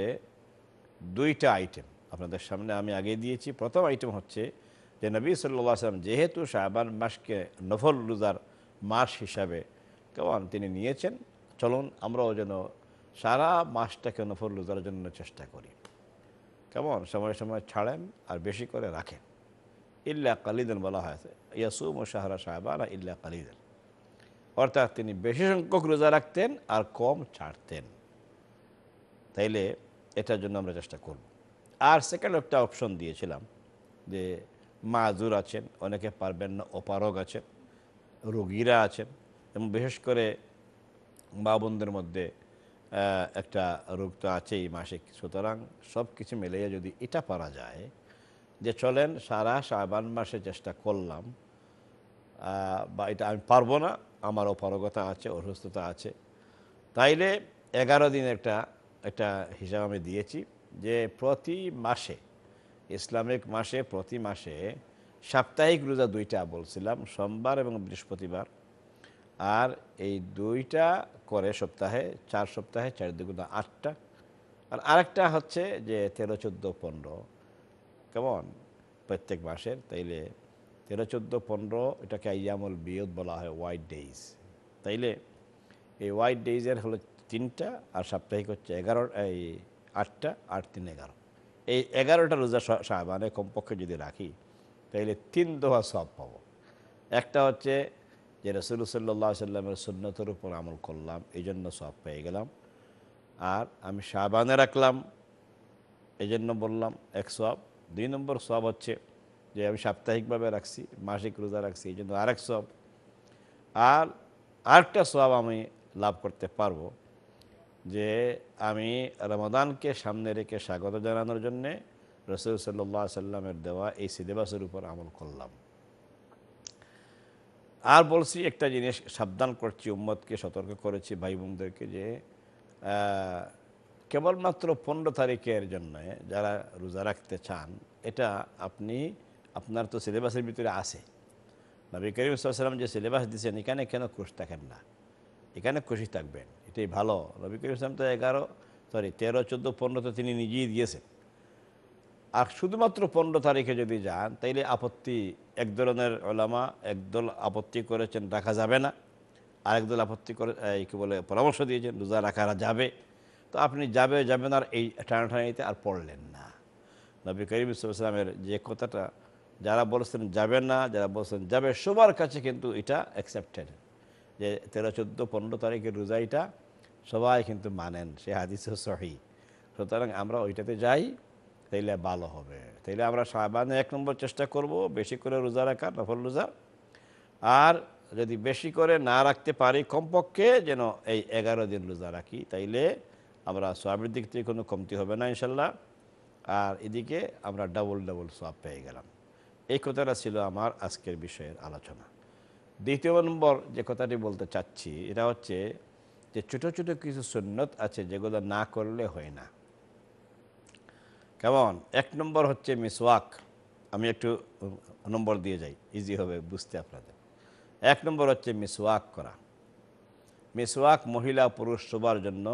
দুইটা আইটেম আপনাদের সামনে আমি আগে দিয়েছি প্রথম আইটেম হচ্ছে যে নবী সাল্লাম যেহেতু শাহবান মাসকে নফল রোজার মাস হিসাবে কেমন তিনি নিয়েছেন চলুন আমরাও যেন সারা মাসটাকে নফর রোজার জন্য চেষ্টা করি কেমন সময় সময় ছাড়েন আর বেশি করে রাখেন ইল্লা কালিদেন বলা হয়েছে ইয়াসুম ও শাহরা সাহেবান ইল্লা কালিদেন অর্থাৎ তিনি বেশি সংখ্যক রোজা রাখতেন আর কম ছাড়তেন তাইলে এটার জন্য আমরা চেষ্টা করব আর সেকেন্ড একটা অপশন দিয়েছিলাম যে মাজুর আছেন অনেকে পারবেন না অপারগ আছেন রোগীরা আছেন এবং বিশেষ করে মা বোনদের মধ্যে একটা রোগ তো আছেই মাসিক সুতরাং সব কিছু মিলিয়ে যদি এটা পারা যায় যে চলেন সারা সাবান মাসে চেষ্টা করলাম বা এটা আমি পারবো না আমার অপারগতা আছে অসুস্থতা আছে তাইলে এগারো দিন একটা একটা হিসাব আমি দিয়েছি যে প্রতি মাসে ইসলামিক মাসে প্রতি মাসে সাপ্তাহিক রোজা দুইটা বলছিলাম সোমবার এবং বৃহস্পতিবার আর এই দুইটা করে সপ্তাহে চার সপ্তাহে চার দুগুণা আটটা আর আরেকটা হচ্ছে যে তেরো চোদ্দো পনেরো কেমন প্রত্যেক মাসের তাইলে তেরো চোদ্দো পনেরো এটাকে আইয়ামল বিয়ত বলা হয় হোয়াইট ডেইজ তাইলে এই হোয়াইট ডেইজের হলো তিনটা আর সাপ্তাহিক হচ্ছে এগারো এই আটটা আট তিন এগারো এই এগারোটা রোজা মানে কমপক্ষে যদি রাখি তাইলে তিন দোয়া সব পাবো একটা হচ্ছে যে রসুল সাল্লা সাল্লামের সুন্নতের উপর আমল করলাম এই জন্য সব পেয়ে গেলাম আর আমি সাবানে রাখলাম এই জন্য বললাম এক সব দুই নম্বর সব হচ্ছে যে আমি সাপ্তাহিকভাবে রাখছি মাসিক রোজা রাখছি এই জন্য আরেক সব আর আরেকটা সব আমি লাভ করতে পারবো যে আমি রমাদানকে সামনে রেখে স্বাগত জানানোর জন্যে রসুল সাল্লা সাল্লামের দেওয়া এই সিলেবাসের উপর আমল করলাম আর বলছি একটা জিনিস সাবধান করছি উম্মতকে সতর্ক করেছি ভাই বোনদেরকে যে কেবলমাত্র পনেরো তারিখের জন্য যারা রোজা রাখতে চান এটা আপনি আপনার তো সিলেবাসের ভিতরে আছে নবী করিম সাল্লাম যে সিলেবাস দিয়েছেন এখানে কেন খুশি থাকেন না এখানে খুশি থাকবেন এটাই ভালো নবী করিম ইসলাম তো এগারো সরি তেরো চোদ্দো পনেরো তো তিনি নিজেই দিয়েছেন আর শুধুমাত্র পনেরো তারিখে যদি যান তাইলে আপত্তি এক ধরনের ওলামা একদল আপত্তি করেছেন রাখা যাবে না একদল আপত্তি করে কী বলে পরামর্শ দিয়েছেন রোজা রাখা যাবে তো আপনি যাবে যাবেন আর এই টানাটানিতে আর পড়লেন না নবী করিম ইসলামের যে কথাটা যারা বলছেন যাবে না যারা বলছেন যাবে সবার কাছে কিন্তু এটা অ্যাকসেপ্টেড যে তেরো চোদ্দো পনেরো তারিখের রোজা এটা সবাই কিন্তু মানেন সে হাদিস সহি সুতরাং আমরা ওইটাতে যাই তাইলে ভালো হবে তাইলে আমরা সাবানে এক নম্বর চেষ্টা করব বেশি করে রোজা রাখার নফল রোজা আর যদি বেশি করে না রাখতে পারি কমপক্ষে যেন এই এগারো দিন রোজা রাখি তাইলে আমরা সোয়াবের দিক থেকে কোনো কমতি হবে না ইনশাল্লাহ আর এদিকে আমরা ডাবল ডাবল সোয়াব পেয়ে গেলাম এই কথাটা ছিল আমার আজকের বিষয়ের আলোচনা দ্বিতীয় নম্বর যে কথাটি বলতে চাচ্ছি এটা হচ্ছে যে ছোটো ছোটো কিছু সুন্নত আছে যেগুলো না করলে হয় না কেমন এক নম্বর হচ্ছে মিসওয়াক আমি একটু নম্বর দিয়ে যাই ইজি হবে বুঝতে আপনাদের এক নম্বর হচ্ছে মিসওয়াক করা মিসওয়াক মহিলা পুরুষ সবার জন্য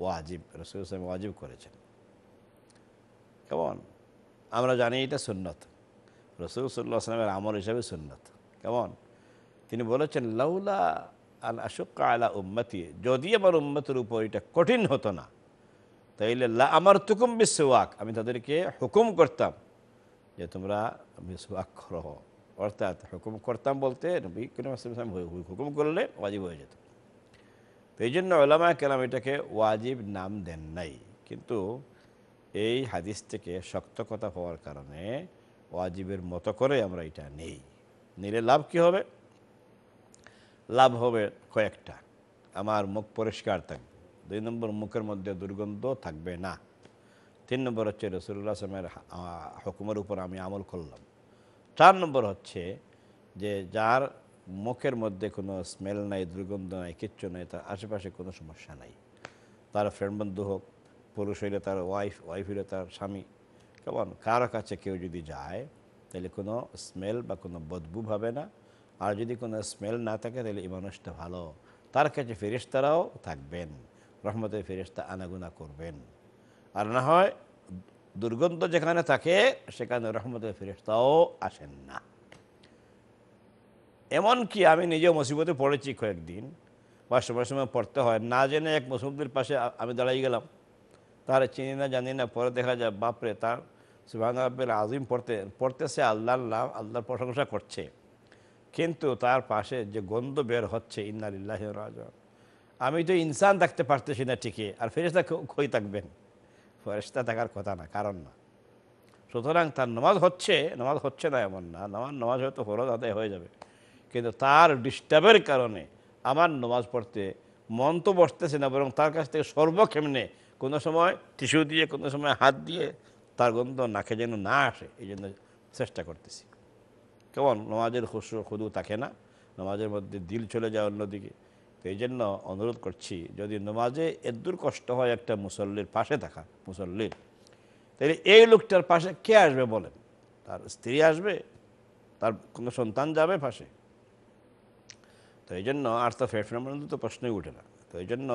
ওয়াজিব রসুল ইসলাম ওয়াজিব করেছেন কেমন আমরা জানি এটা সুন্নত রসুল সাল্লাহ আসলামের আমল হিসাবে সুন্নত কেমন তিনি বলেছেন লাউলা আল আশুক্কা আলা উম্মতি যদি আমার উম্মতির উপর এটা কঠিন হতো না তাইলে আমার তুকুম বিশ্বাক আমি তাদেরকে হুকুম করতাম যে তোমরা বিশ্বাক করহ অর্থাৎ হুকুম করতাম বলতে হুকুম করলে ওয়াজিব হয়ে যেত এই জন্য ওলামা কেলাম এটাকে ওয়াজিব নাম দেন নাই কিন্তু এই হাদিস থেকে শক্ত কথা হওয়ার কারণে ওয়াজিবের মতো করে আমরা এটা নেই নিলে লাভ কি হবে লাভ হবে কয়েকটা আমার মুখ পরিষ্কার থাকবে দুই নম্বর মুখের মধ্যে দুর্গন্ধ থাকবে না তিন নম্বর হচ্ছে রসুল্লাহ আসলামের হুকুমের উপর আমি আমল করলাম চার নম্বর হচ্ছে যে যার মুখের মধ্যে কোনো স্মেল নাই দুর্গন্ধ নাই কিচ্ছু নাই তার আশেপাশে কোনো সমস্যা নাই তার ফ্রেন্ড বন্ধু হোক পুরুষ হইলে তার ওয়াইফ ওয়াইফ হইলে তার স্বামী কেমন কারো কাছে কেউ যদি যায় তাহলে কোনো স্মেল বা কোনো বদবু ভাবে না আর যদি কোনো স্মেল না থাকে তাহলে এই মানুষটা ভালো তার কাছে ফেরিস্তারাও থাকবেন রহমতের ফেরিস্তা আনাগুনা করবেন আর না হয় দুর্গন্ধ যেখানে থাকে সেখানে রহমতের ফেরিস্তাও আসেন না এমনকি আমি নিজেও মুসিবতে পড়েছি কয়েকদিন বা সময় সময় পড়তে হয় না জেনে এক মুসিবদের পাশে আমি দাঁড়াই গেলাম তার চিনি না জানি না পরে দেখা যায় বাপরে তার সুবাহ আব্বের আজিম পড়তে পড়তেছে আল্লাহ নাম আল্লাহর প্রশংসা করছে কিন্তু তার পাশে যে গন্ধ বের হচ্ছে ইন্নালিল্লাহ রাজন আমি তো ইনসান থাকতে পারতেছি না ঠিকই আর ফেরেস্তা কই থাকবেন ফেরেস্তা থাকার কথা না কারণ না সুতরাং তার নমাজ হচ্ছে নামাজ হচ্ছে না এমন না আমার নামাজ হয়তো হরদ আদায় হয়ে যাবে কিন্তু তার ডিস্টার্বের কারণে আমার নামাজ পড়তে মন তো বসতেছে না বরং তার কাছ থেকে সর্বক্ষেমনে কোনো সময় টিস্যু দিয়ে কোনো সময় হাত দিয়ে তার গন্ধ নাকে যেন না আসে এই জন্য চেষ্টা করতেছি কেমন নমাজের খুশু খুদু থাকে না নমাজের মধ্যে দিল চলে যায় অন্যদিকে তো এই জন্য অনুরোধ করছি যদি নমাজে এদ্দুর কষ্ট হয় একটা মুসল্লির পাশে থাকা মুসল্লির তাহলে এই লোকটার পাশে কে আসবে বলেন তার স্ত্রী আসবে তার কোনো সন্তান যাবে পাশে তো এই জন্য আর তো ফেট তো প্রশ্নই উঠে না তো এই জন্য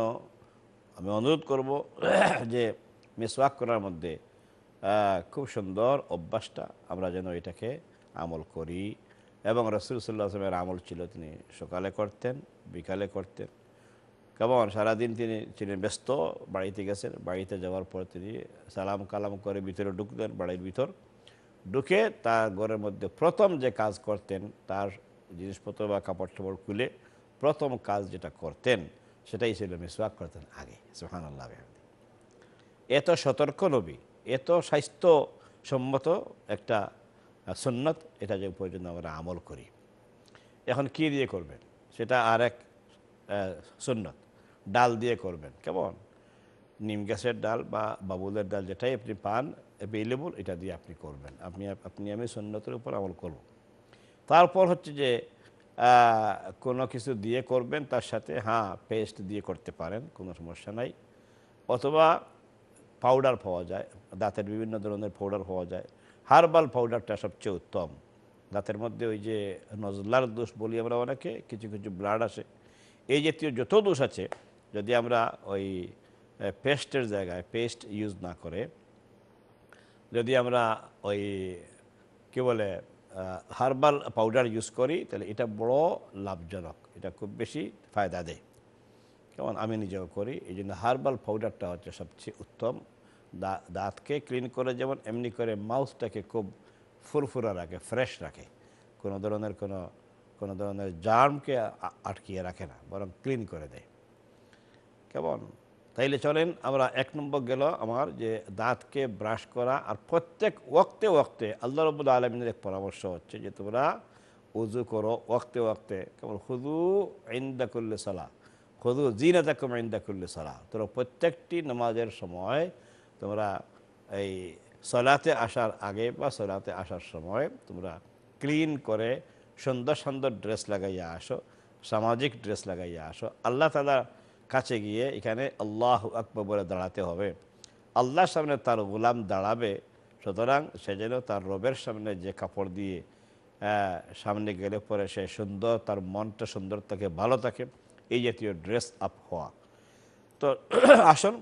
আমি অনুরোধ করব [clears throat] যে মিসওয়াক করার মধ্যে খুব সুন্দর অভ্যাসটা আমরা যেন এটাকে আমল করি এবং রসুল সাল্লাহ আসলামের আমল ছিল তিনি সকালে করতেন বিকালে করতেন কেমন সারাদিন তিনি ছিলেন ব্যস্ত বাড়িতে গেছেন বাড়িতে যাওয়ার পর তিনি সালাম কালাম করে ভিতরে ঢুকতেন বাড়ির ভিতর ঢুকে তার ঘরের মধ্যে প্রথম যে কাজ করতেন তার জিনিসপত্র বা কাপড় টাপড় খুলে প্রথম কাজ যেটা করতেন সেটাই ছিল মিসওয়াক করতেন আগে সুহান আল্লাহ এত সতর্ক নবী এত স্বাস্থ্যসম্মত একটা সন্ন্যত যে পর্যন্ত আমরা আমল করি এখন কি দিয়ে করবেন সেটা আর এক সন্ন্যত ডাল দিয়ে করবেন কেমন নিম গাছের ডাল বা বাবুলের ডাল যেটাই আপনি পান অ্যাভেলেবল এটা দিয়ে আপনি করবেন আপনি আপনি আমি সন্ন্যতের উপর আমল করব তারপর হচ্ছে যে কোনো কিছু দিয়ে করবেন তার সাথে হ্যাঁ পেস্ট দিয়ে করতে পারেন কোনো সমস্যা নাই অথবা পাউডার পাওয়া যায় দাঁতের বিভিন্ন ধরনের পাউডার পাওয়া যায় হার্বাল পাউডারটা সবচেয়ে উত্তম দাঁতের মধ্যে ওই যে নজলার দোষ বলি আমরা অনেকে কিছু কিছু ব্লাড আসে এই জাতীয় যত দোষ আছে যদি আমরা ওই পেস্টের জায়গায় পেস্ট ইউজ না করে যদি আমরা ওই কী বলে হার্বাল পাউডার ইউজ করি তাহলে এটা বড় লাভজনক এটা খুব বেশি ফায়দা দেয় কেমন আমি নিজেও করি এই জন্য হার্বাল পাউডারটা হচ্ছে সবচেয়ে উত্তম দাঁতকে ক্লিন করে যেমন এমনি করে মাউথটাকে খুব ফুরফুরা রাখে ফ্রেশ রাখে কোনো ধরনের কোনো কোনো ধরনের জার্মকে আটকিয়ে রাখে না বরং ক্লিন করে দেয় কেমন তাইলে চলেন আমরা এক নম্বর গেল আমার যে দাঁতকে ব্রাশ করা আর প্রত্যেক ওক্তে ওক্তে আল্লাহ রবুল্লা আলমিনের এক পরামর্শ হচ্ছে যে তোমরা উজু করো ওক্তে ওক্তে কেমন হুদু আইন্দা করলে সালা হুদু দেখো আইন্দা করলে সালা তোরা প্রত্যেকটি নামাজের সময় তোমরা এই সলাতে আসার আগে বা সলাতে আসার সময় তোমরা ক্লিন করে সুন্দর সুন্দর ড্রেস লাগাইয়া আসো সামাজিক ড্রেস লাগাইয়া আসো আল্লাহ তালার কাছে গিয়ে এখানে আল্লাহ আকবর বলে দাঁড়াতে হবে আল্লাহর সামনে তার গোলাম দাঁড়াবে সুতরাং সে যেন তার রবের সামনে যে কাপড় দিয়ে সামনে গেলে পরে সে সুন্দর তার মনটা সুন্দর থাকে ভালো থাকে এই জাতীয় ড্রেস আপ হওয়া তো [clears throat] আসুন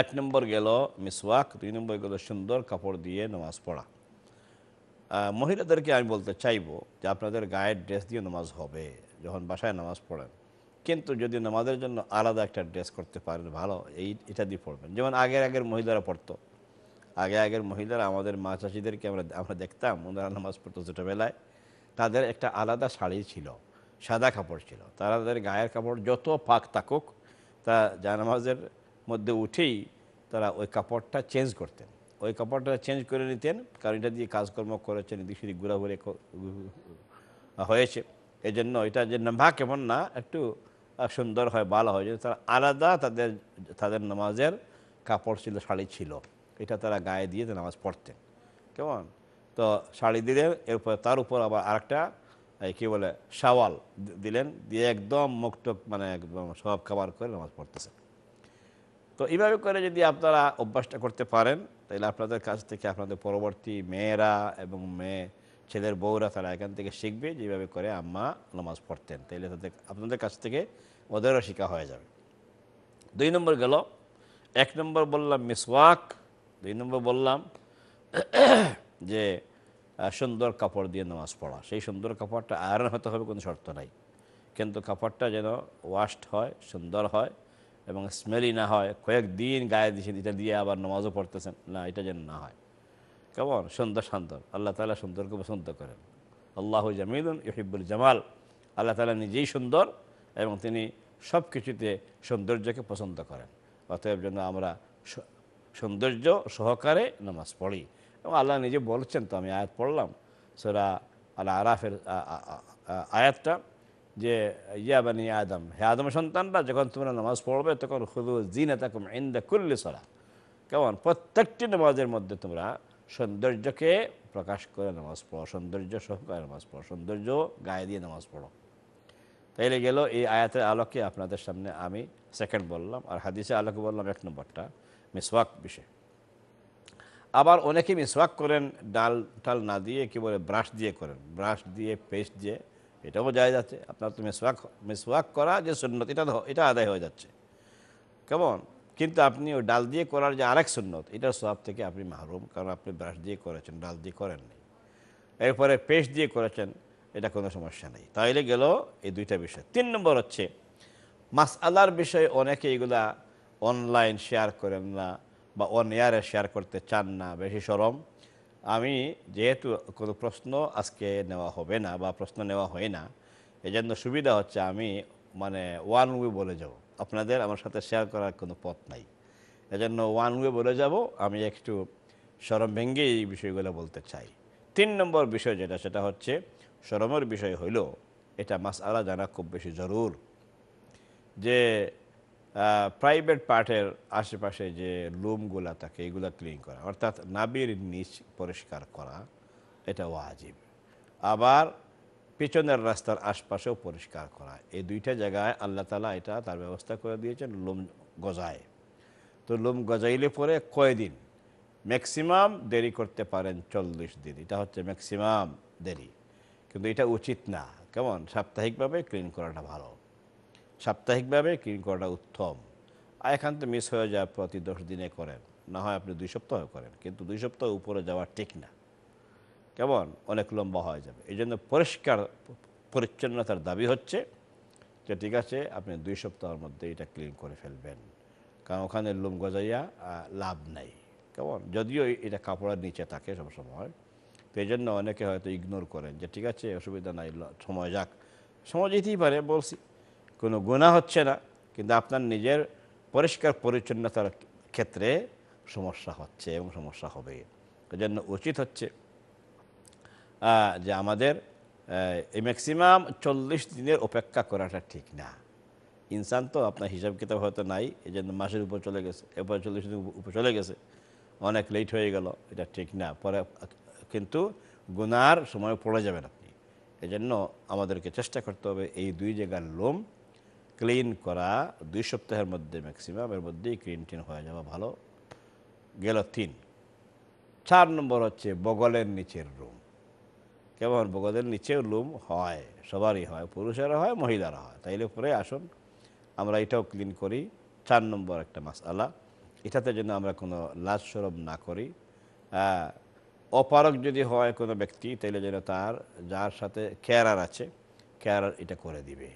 এক নম্বর গেল মিসওয়াক দুই নম্বর গেল সুন্দর কাপড় দিয়ে নামাজ পড়া মহিলাদেরকে আমি বলতে চাইবো যে আপনাদের গায়ের ড্রেস দিয়ে নামাজ হবে যখন বাসায় নামাজ পড়েন কিন্তু যদি নামাজের জন্য আলাদা একটা ড্রেস করতে পারেন ভালো এই এটা দিয়ে পড়বেন যেমন আগের আগের মহিলারা পড়তো আগে আগের মহিলারা আমাদের মা চাষিদেরকে আমরা আমরা দেখতাম ওনারা নামাজ পড়তো ছোটোবেলায় তাদের একটা আলাদা শাড়ি ছিল সাদা কাপড় ছিল তারা তাদের গায়ের কাপড় যত পাক থাকুক তা জানামাজের মধ্যে উঠেই তারা ওই কাপড়টা চেঞ্জ করতেন ওই কাপড়টা চেঞ্জ করে নিতেন কারণ এটা দিয়ে কাজকর্ম করেছেন এদিক সেদিক হয়েছে এই জন্য এটা যে নাভা কেমন না একটু সুন্দর হয় ভালো হয় তারা আলাদা তাদের তাদের নামাজের কাপড় ছিল শাড়ি ছিল এটা তারা গায়ে দিয়ে নামাজ পড়তেন কেমন তো শাড়ি দিলেন এরপর তার উপর আবার আরেকটা কি বলে শাওয়াল দিলেন দিয়ে একদম মুখটুক মানে একদম সব খাবার করে নামাজ পড়তেছেন তো এইভাবে করে যদি আপনারা অভ্যাসটা করতে পারেন তাহলে আপনাদের কাছ থেকে আপনাদের পরবর্তী মেয়েরা এবং মেয়ে ছেলের বউরা তারা এখান থেকে শিখবে যেভাবে করে আম্মা নামাজ পড়তেন তাইলে তাদের আপনাদের কাছ থেকে ওদেরও শেখা হয়ে যাবে দুই নম্বর গেল এক নম্বর বললাম মিসওয়াক দুই নম্বর বললাম [clears throat] যে সুন্দর কাপড় দিয়ে নামাজ পড়া সেই সুন্দর কাপড়টা আয়রন হতে হবে কোনো শর্ত নাই কিন্তু কাপড়টা যেন ওয়াশড হয় সুন্দর হয় এবং স্মেলি না হয় কয়েকদিন গায়ে দিয়েছেন এটা দিয়ে আবার নামাজও পড়তেছেন না এটা যেন না হয় কেমন সুন্দর সুন্দর আল্লাহ তালা সুন্দরকে পছন্দ করেন আল্লাহ জামিদুন ইহিবুল জামাল আল্লাহ তালা নিজেই সুন্দর এবং তিনি সব কিছুতে সৌন্দর্যকে পছন্দ করেন অতএব জন্য আমরা সৌন্দর্য সহকারে নামাজ পড়ি এবং আল্লাহ নিজে বলছেন তো আমি আয়াত পড়লাম সেরা আল্লাহ আরাফের আয়াতটা যে বানি আদম হে আদম সন্তানরা যখন তোমরা নামাজ পড়বে তখন খুদু জিনে তাকুম ইন্দা কুল্লি সরা কেমন প্রত্যেকটি নামাজের মধ্যে তোমরা সৌন্দর্যকে প্রকাশ করে নামাজ পড়ো সৌন্দর্য সহকারে নামাজ পড়ো সৌন্দর্য গায়ে দিয়ে নামাজ পড়ো তাইলে গেল এই আয়াতের আলোকে আপনাদের সামনে আমি সেকেন্ড বললাম আর হাদিসে আলোকে বললাম এক নম্বরটা মিসওয়াক বিষয় আবার অনেকে মিসওয়াক করেন ডাল টাল না দিয়ে কি বলে ব্রাশ দিয়ে করেন ব্রাশ দিয়ে পেস্ট দিয়ে এটাও যায় যাচ্ছে আপনার তো মেসওয়াক মেসওয়াক করা যে সুন্নত এটা এটা আদায় হয়ে যাচ্ছে কেমন কিন্তু আপনি ওই ডাল দিয়ে করার যে আরেক সুন্নত এটার সব থেকে আপনি মাহরুম কারণ আপনি ব্রাশ দিয়ে করেছেন ডাল দিয়ে করেননি এরপরে পেস্ট দিয়ে করেছেন এটা কোনো সমস্যা নেই তাইলে গেল এই দুইটা বিষয় তিন নম্বর হচ্ছে মাস আল্লাহর বিষয়ে অনেকে এগুলা অনলাইন শেয়ার করেন না বা অন এয়ারে শেয়ার করতে চান না বেশি সরম আমি যেহেতু কোনো প্রশ্ন আজকে নেওয়া হবে না বা প্রশ্ন নেওয়া হয় না এজন্য সুবিধা হচ্ছে আমি মানে ওয়ান ওয়ে বলে যাব আপনাদের আমার সাথে শেয়ার করার কোনো পথ নাই এজন্য ওয়ান ওয়ে বলে যাব আমি একটু সরম ভেঙ্গে এই বিষয়গুলো বলতে চাই তিন নম্বর বিষয় যেটা সেটা হচ্ছে সরমের বিষয় হইল এটা মাস আলা জানা খুব বেশি জরুর যে প্রাইভেট পার্টের আশেপাশে যে লুমগুলা থাকে এগুলা ক্লিন করা অর্থাৎ নাবির নিচ পরিষ্কার করা এটা ওয়াজিব আবার পেছনের রাস্তার আশপাশেও পরিষ্কার করা এই দুইটা জায়গায় আল্লাহ তালা এটা তার ব্যবস্থা করে দিয়েছেন লোম গজায় তো লোম গজাইলে পরে কয়দিন ম্যাক্সিমাম দেরি করতে পারেন চল্লিশ দিন এটা হচ্ছে ম্যাক্সিমাম দেরি কিন্তু এটা উচিত না কেমন সাপ্তাহিকভাবে ক্লিন করাটা ভালো সাপ্তাহিকভাবে ক্লিন করাটা উত্তম আর এখান তো মিস হয়ে যায় প্রতি দশ দিনে করেন না হয় আপনি দুই সপ্তাহ করেন কিন্তু দুই সপ্তাহ উপরে যাওয়া ঠিক না কেমন অনেক লম্বা হয়ে যাবে এই জন্য পরিষ্কার পরিচ্ছন্নতার দাবি হচ্ছে যে ঠিক আছে আপনি দুই সপ্তাহের মধ্যে এটা ক্লিন করে ফেলবেন কারণ ওখানে লোম গজাইয়া লাভ নাই কেমন যদিও এটা কাপড়ের নিচে থাকে সবসময় তো এই জন্য অনেকে হয়তো ইগনোর করেন যে ঠিক আছে অসুবিধা নাই সময় যাক সময় যেতেই পারে বলছি কোনো গুণা হচ্ছে না কিন্তু আপনার নিজের পরিষ্কার পরিচ্ছন্নতার ক্ষেত্রে সমস্যা হচ্ছে এবং সমস্যা হবে জন্য উচিত হচ্ছে যে আমাদের এই ম্যাক্সিমাম চল্লিশ দিনের অপেক্ষা করাটা ঠিক না ইনসান তো আপনার হিসাব কিতাব হয়তো নাই এই জন্য মাসের উপর চলে গেছে এরপর চল্লিশ দিন উপর চলে গেছে অনেক লেট হয়ে গেল এটা ঠিক না পরে কিন্তু গুনার সময় পড়ে যাবেন আপনি এজন্য আমাদেরকে চেষ্টা করতে হবে এই দুই জায়গার লোম ক্লিন করা দুই সপ্তাহের মধ্যে ম্যাক্সিমাম এর মধ্যেই ক্লিন টিন হয়ে যাওয়া ভালো গেল তিন চার নম্বর হচ্ছে বগলের নিচের রুম কেমন বগলের নিচের রুম হয় সবারই হয় পুরুষেরা হয় মহিলারা হয় তাইলে পরে আসুন আমরা এটাও ক্লিন করি চার নম্বর একটা মাসালা এটাতে যেন আমরা কোনো লাজ সরব না করি অপারক যদি হয় কোনো ব্যক্তি তাইলে যেন তার যার সাথে কেয়ারার আছে কেয়ারার এটা করে দিবে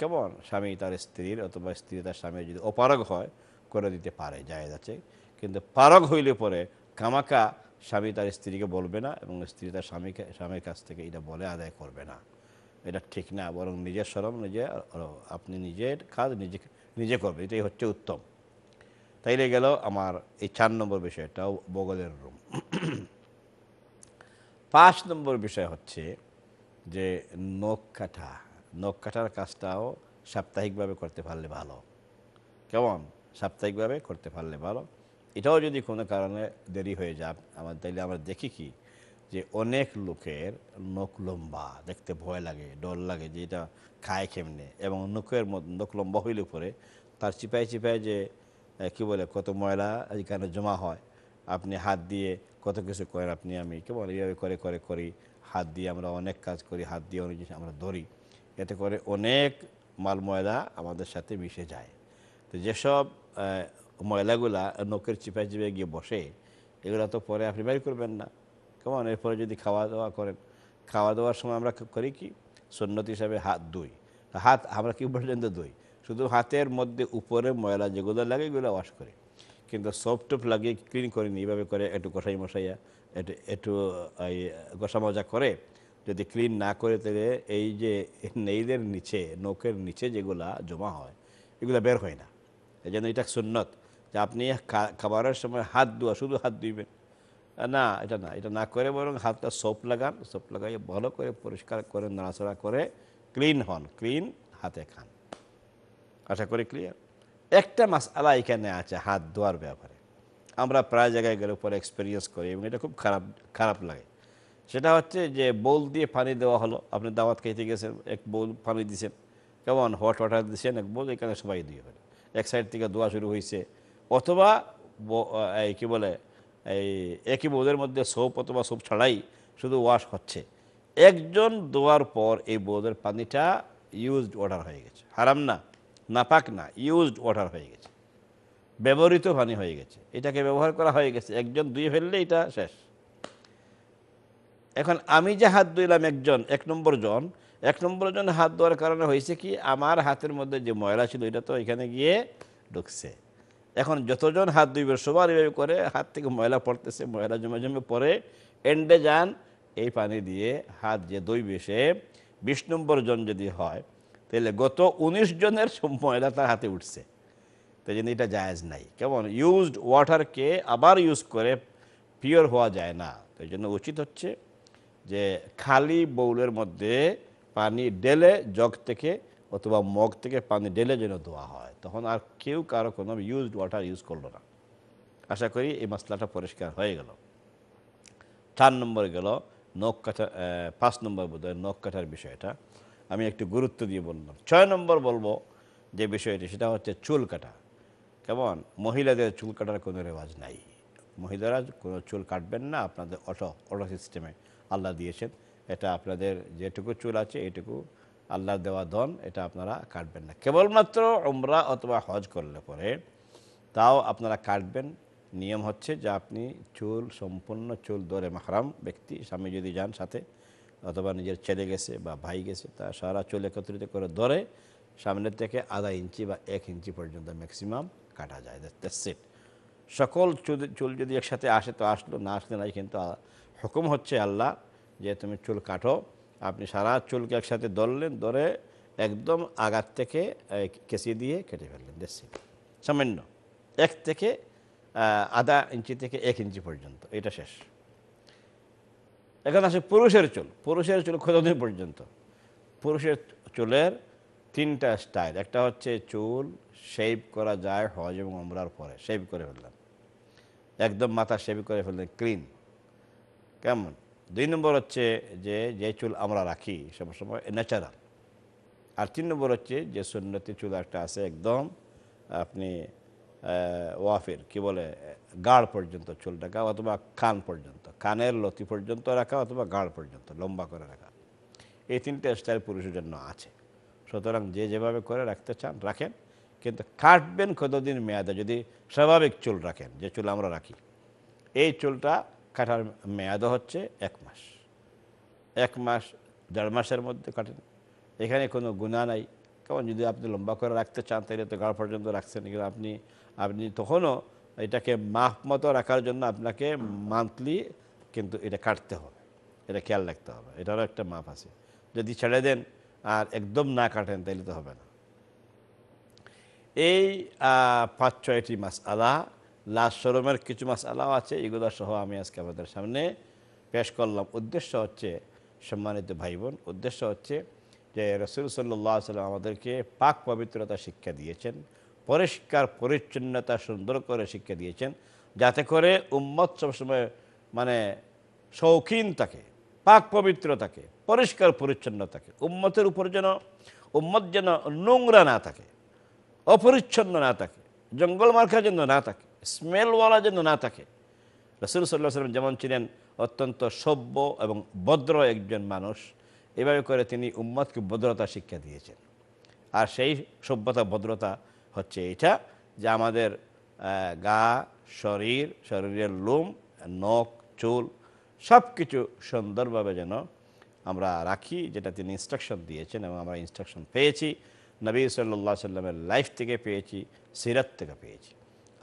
কেমন স্বামী তার স্ত্রীর অথবা স্ত্রী তার স্বামীর যদি অপারগ হয় করে দিতে পারে জায়েজ আছে কিন্তু পারগ হইলে পরে কামাকা স্বামী তার স্ত্রীকে বলবে না এবং স্ত্রী তার স্বামীকে স্বামীর কাছ থেকে এটা বলে আদায় করবে না এটা ঠিক না বরং নিজের সরম নিজে আপনি নিজের কাজ নিজে নিজে করবে এটাই হচ্ছে উত্তম তাইলে গেল আমার এই চার নম্বর বিষয়টাও বগলের রুম পাঁচ নম্বর বিষয় হচ্ছে যে নখ কাঠা নখ কাটার কাজটাও সাপ্তাহিকভাবে করতে পারলে ভালো কেমন সাপ্তাহিকভাবে করতে পারলে ভালো এটাও যদি কোনো কারণে দেরি হয়ে যায় আমার তাইলে আমরা দেখি কি যে অনেক লোকের নখ লম্বা দেখতে ভয় লাগে ডর লাগে যে এটা খায় কেমনে এবং নখের নখ লম্বা হইলে পরে তার চিপায় চিপায় যে কি বলে কত ময়লা এখানে জমা হয় আপনি হাত দিয়ে কত কিছু করেন আপনি আমি কেমন এইভাবে করে করে করি হাত দিয়ে আমরা অনেক কাজ করি হাত দিয়ে অনেক জিনিস আমরা ধরি এতে করে অনেক মাল ময়লা আমাদের সাথে মিশে যায় তো যেসব ময়লাগুলা নোকের চিপায় চিপে গিয়ে বসে এগুলো তো পরে আপনি বের করবেন না কেমন এরপরে যদি খাওয়া দাওয়া করেন খাওয়া দাওয়ার সময় আমরা করি কি সন্ন্যত হিসাবে হাত দুই হাত আমরা কি পর্যন্ত দুই শুধু হাতের মধ্যে উপরে ময়লা যেগুলো লাগে এগুলো ওয়াশ করি কিন্তু সফট টপ লাগিয়ে ক্লিন করিনি এইভাবে করে একটু কষাই মশাইয়া একটু একটু এই কষা মজা করে যদি ক্লিন না করে তাহলে এই যে নেইদের নিচে নৌকের নিচে যেগুলা জমা হয় এগুলো বের হয় না এই জন্য এটা সুন্নত যে আপনি খাবারের সময় হাত ধোয়া শুধু হাত ধুইবেন না এটা না এটা না করে বরং হাতটা সোপ লাগান সোপ লাগাই ভালো করে পরিষ্কার করে নাড়াচড়া করে ক্লিন হন ক্লিন হাতে খান আশা করি ক্লিয়ার একটা মাস আলা এখানে আছে হাত ধোয়ার ব্যাপারে আমরা প্রায় জায়গায় গেলে পরে এক্সপিরিয়েন্স করি এবং এটা খুব খারাপ খারাপ লাগে সেটা হচ্ছে যে বোল দিয়ে পানি দেওয়া হলো আপনি দাওয়াত খাইতে গেছেন এক বোল পানি দিয়েছেন কেমন হট ওয়াটার দিয়েছেন এক বোল এখানে সবাই দিয়ে ফেলে এক সাইড থেকে দোয়া শুরু হয়েছে অথবা এই কী বলে এই একই বোলের মধ্যে সোপ অথবা সোপ ছাড়াই শুধু ওয়াশ হচ্ছে একজন দোয়ার পর এই বোলের পানিটা ইউজড ওয়াটার হয়ে গেছে হারাম না নাপাক না ইউজড ওয়াটার হয়ে গেছে ব্যবহৃত পানি হয়ে গেছে এটাকে ব্যবহার করা হয়ে গেছে একজন দুই ফেললে এটা শেষ এখন আমি যে হাত ধুইলাম একজন এক নম্বর জন এক নম্বর জন হাত ধোয়ার কারণে হয়েছে কি আমার হাতের মধ্যে যে ময়লা ছিল এটা তো এখানে গিয়ে ঢুকছে এখন যতজন হাত ধুইবে সবার এভাবে করে হাত থেকে ময়লা পড়তেছে ময়লা জমে জমে পরে এন্ডে যান এই পানি দিয়ে হাত যে ধুইবে সে বিশ নম্বর জন যদি হয় তাহলে গত ১৯ জনের ময়লা তার হাতে উঠছে তাই জন্য এটা জায়জ নাই কেমন ইউজড ওয়াটারকে আবার ইউজ করে পিওর হওয়া যায় না তাই জন্য উচিত হচ্ছে যে খালি বউলের মধ্যে পানি ডেলে জগ থেকে অথবা মগ থেকে পানি ডেলে যেন ধোয়া হয় তখন আর কেউ কারো কোনো ইউজড ওয়াটার ইউজ করলো না আশা করি এই মশলাটা পরিষ্কার হয়ে গেল চার নম্বর গেল নখ কাটা পাঁচ নম্বর বোধ হয় নখ কাটার বিষয়টা আমি একটু গুরুত্ব দিয়ে বললাম ছয় নম্বর বলবো যে বিষয়টি সেটা হচ্ছে চুল কাটা কেমন মহিলাদের চুল কাটার কোনো রেওয়াজ নাই মহিলারা কোনো চুল কাটবেন না আপনাদের অটো অটো সিস্টেমে আল্লাহ দিয়েছেন এটা আপনাদের যেটুকু চুল আছে এটুকু আল্লাহ দেওয়া ধন এটা আপনারা কাটবেন না কেবলমাত্র উমরা অথবা হজ করলে পরে তাও আপনারা কাটবেন নিয়ম হচ্ছে যে আপনি চুল সম্পূর্ণ চুল ধরে মাহরাম ব্যক্তি স্বামী যদি যান সাথে অথবা নিজের ছেলে গেছে বা ভাই গেছে তা সারা চুল একত্রিত করে দরে সামনের থেকে আধা ইঞ্চি বা এক ইঞ্চি পর্যন্ত ম্যাক্সিমাম কাটা যায় সেট সকল চুল চুল যদি একসাথে আসে তো আসলো না আসলে নাই কিন্তু হুকুম হচ্ছে আল্লাহ যে তুমি চুল কাটো আপনি সারা চুলকে একসাথে ধরলেন ধরে একদম আগার থেকে কেঁচিয়ে দিয়ে কেটে ফেললেন দেশি সামান্য এক থেকে আধা ইঞ্চি থেকে এক ইঞ্চি পর্যন্ত এটা শেষ এখন আসে পুরুষের চুল পুরুষের চুল ক্ষতদিন পর্যন্ত পুরুষের চুলের তিনটা স্টাইল একটা হচ্ছে চুল শেভ করা যায় হজ এবং অমরার পরে শেভ করে ফেললাম একদম মাথা শেভ করে ফেললেন ক্লিন কেমন দুই নম্বর হচ্ছে যে যে চুল আমরা রাখি সবসময় ন্যাচারাল আর তিন নম্বর হচ্ছে যে সুন্নতি চুল একটা আছে একদম আপনি ওয়াফের কি বলে গাড় পর্যন্ত চুল রাখা অথবা কান পর্যন্ত কানের লতি পর্যন্ত রাখা অথবা গাড় পর্যন্ত লম্বা করে রাখা এই তিনটে স্টাইল পুরুষের জন্য আছে সুতরাং যে যেভাবে করে রাখতে চান রাখেন কিন্তু কাটবেন কতদিন মেয়াদে যদি স্বাভাবিক চুল রাখেন যে চুল আমরা রাখি এই চুলটা কাটার মেয়াদও হচ্ছে এক মাস এক মাস দেড় মাসের মধ্যে কাটেন এখানে কোনো গুণা নাই কেমন যদি আপনি লম্বা করে রাখতে চান তাহলে তো গাড় পর্যন্ত রাখছেন কিন্তু আপনি আপনি তখনও এটাকে মাপ মতো রাখার জন্য আপনাকে মান্থলি কিন্তু এটা কাটতে হবে এটা খেয়াল রাখতে হবে এটারও একটা মাপ আছে যদি ছেড়ে দেন আর একদম না কাটেন তাহলে তো হবে না এই পাঁচ ছয়টি মাস আলা লাশ সরমের কিছু মাস আলাও আছে এগুলো সহ আমি আজকে আপনাদের সামনে পেশ করলাম উদ্দেশ্য হচ্ছে সম্মানিত ভাই বোন উদ্দেশ্য হচ্ছে যে রসুল সাল্লাহ সাল্লাম আমাদেরকে পাক পবিত্রতা শিক্ষা দিয়েছেন পরিষ্কার পরিচ্ছন্নতা সুন্দর করে শিক্ষা দিয়েছেন যাতে করে উম্মত সবসময় মানে শৌখিন থাকে পাক পবিত্র থাকে পরিষ্কার পরিচ্ছন্ন থাকে উম্মতের উপর যেন উম্মত যেন নোংরা না থাকে অপরিচ্ছন্ন না থাকে জঙ্গল মার্কা যেন না থাকে স্মেলওয়ালা যেন না থাকে রসুল সাল্লাহ সাল্লাম যেমন ছিলেন অত্যন্ত সভ্য এবং ভদ্র একজন মানুষ এভাবে করে তিনি উম্মদকে ভদ্রতা শিক্ষা দিয়েছেন আর সেই সভ্যতা ভদ্রতা হচ্ছে এটা যে আমাদের গা শরীর শরীরের লোম নখ চুল সব কিছু সুন্দরভাবে যেন আমরা রাখি যেটা তিনি ইনস্ট্রাকশন দিয়েছেন এবং আমরা ইনস্ট্রাকশন পেয়েছি নবী সাল্লা সাল্লামের লাইফ থেকে পেয়েছি সিরাত থেকে পেয়েছি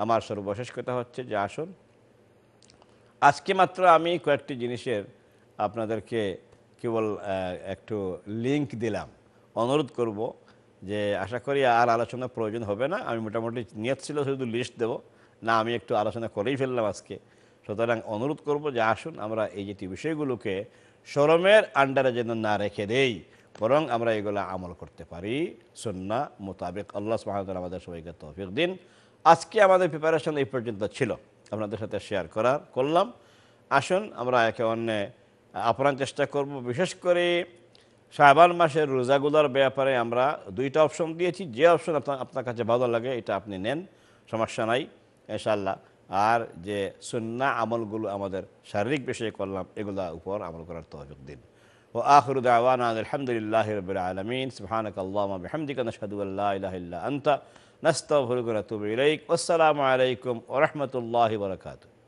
আমার সর্বশেষ কথা হচ্ছে যে আসুন আজকে মাত্র আমি কয়েকটি জিনিসের আপনাদেরকে কেবল একটু লিংক দিলাম অনুরোধ করব যে আশা করি আর আলোচনা প্রয়োজন হবে না আমি মোটামুটি নিয়ত ছিল শুধু লিস্ট দেব না আমি একটু আলোচনা করেই ফেললাম আজকে সুতরাং অনুরোধ করব যে আসুন আমরা এই যেটি বিষয়গুলোকে সরমের আন্ডারে যেন না রেখে দেই বরং আমরা এগুলো আমল করতে পারি সন্না মোতাবেক আল্লাহ সুহামতাল আমাদের সবাইকে তফিক দিন আজকে আমাদের প্রিপারেশন এই পর্যন্ত ছিল আপনাদের সাথে শেয়ার করার করলাম আসুন আমরা একে অন্য আপ্রাণ চেষ্টা করব বিশেষ করে শাহবান মাসের রোজাগুলোর ব্যাপারে আমরা দুইটা অপশন দিয়েছি যে অপশন আপনার আপনার কাছে ভালো লাগে এটা আপনি নেন সমস্যা নাই ইনশাল্লাহ আর যে সুন্না আমলগুলো আমাদের শারীরিক বিষয়ে করলাম এগুলা উপর আমল করার তহযোগ দিন ও আখরুদ আওয়ান আলহামদুলিল্লাহ রবিআ আলমিন সুহানক আল্লাহ হামদিকা আন্তা نستغفرك ونتوب إليك والسلام عليكم ورحمة الله وبركاته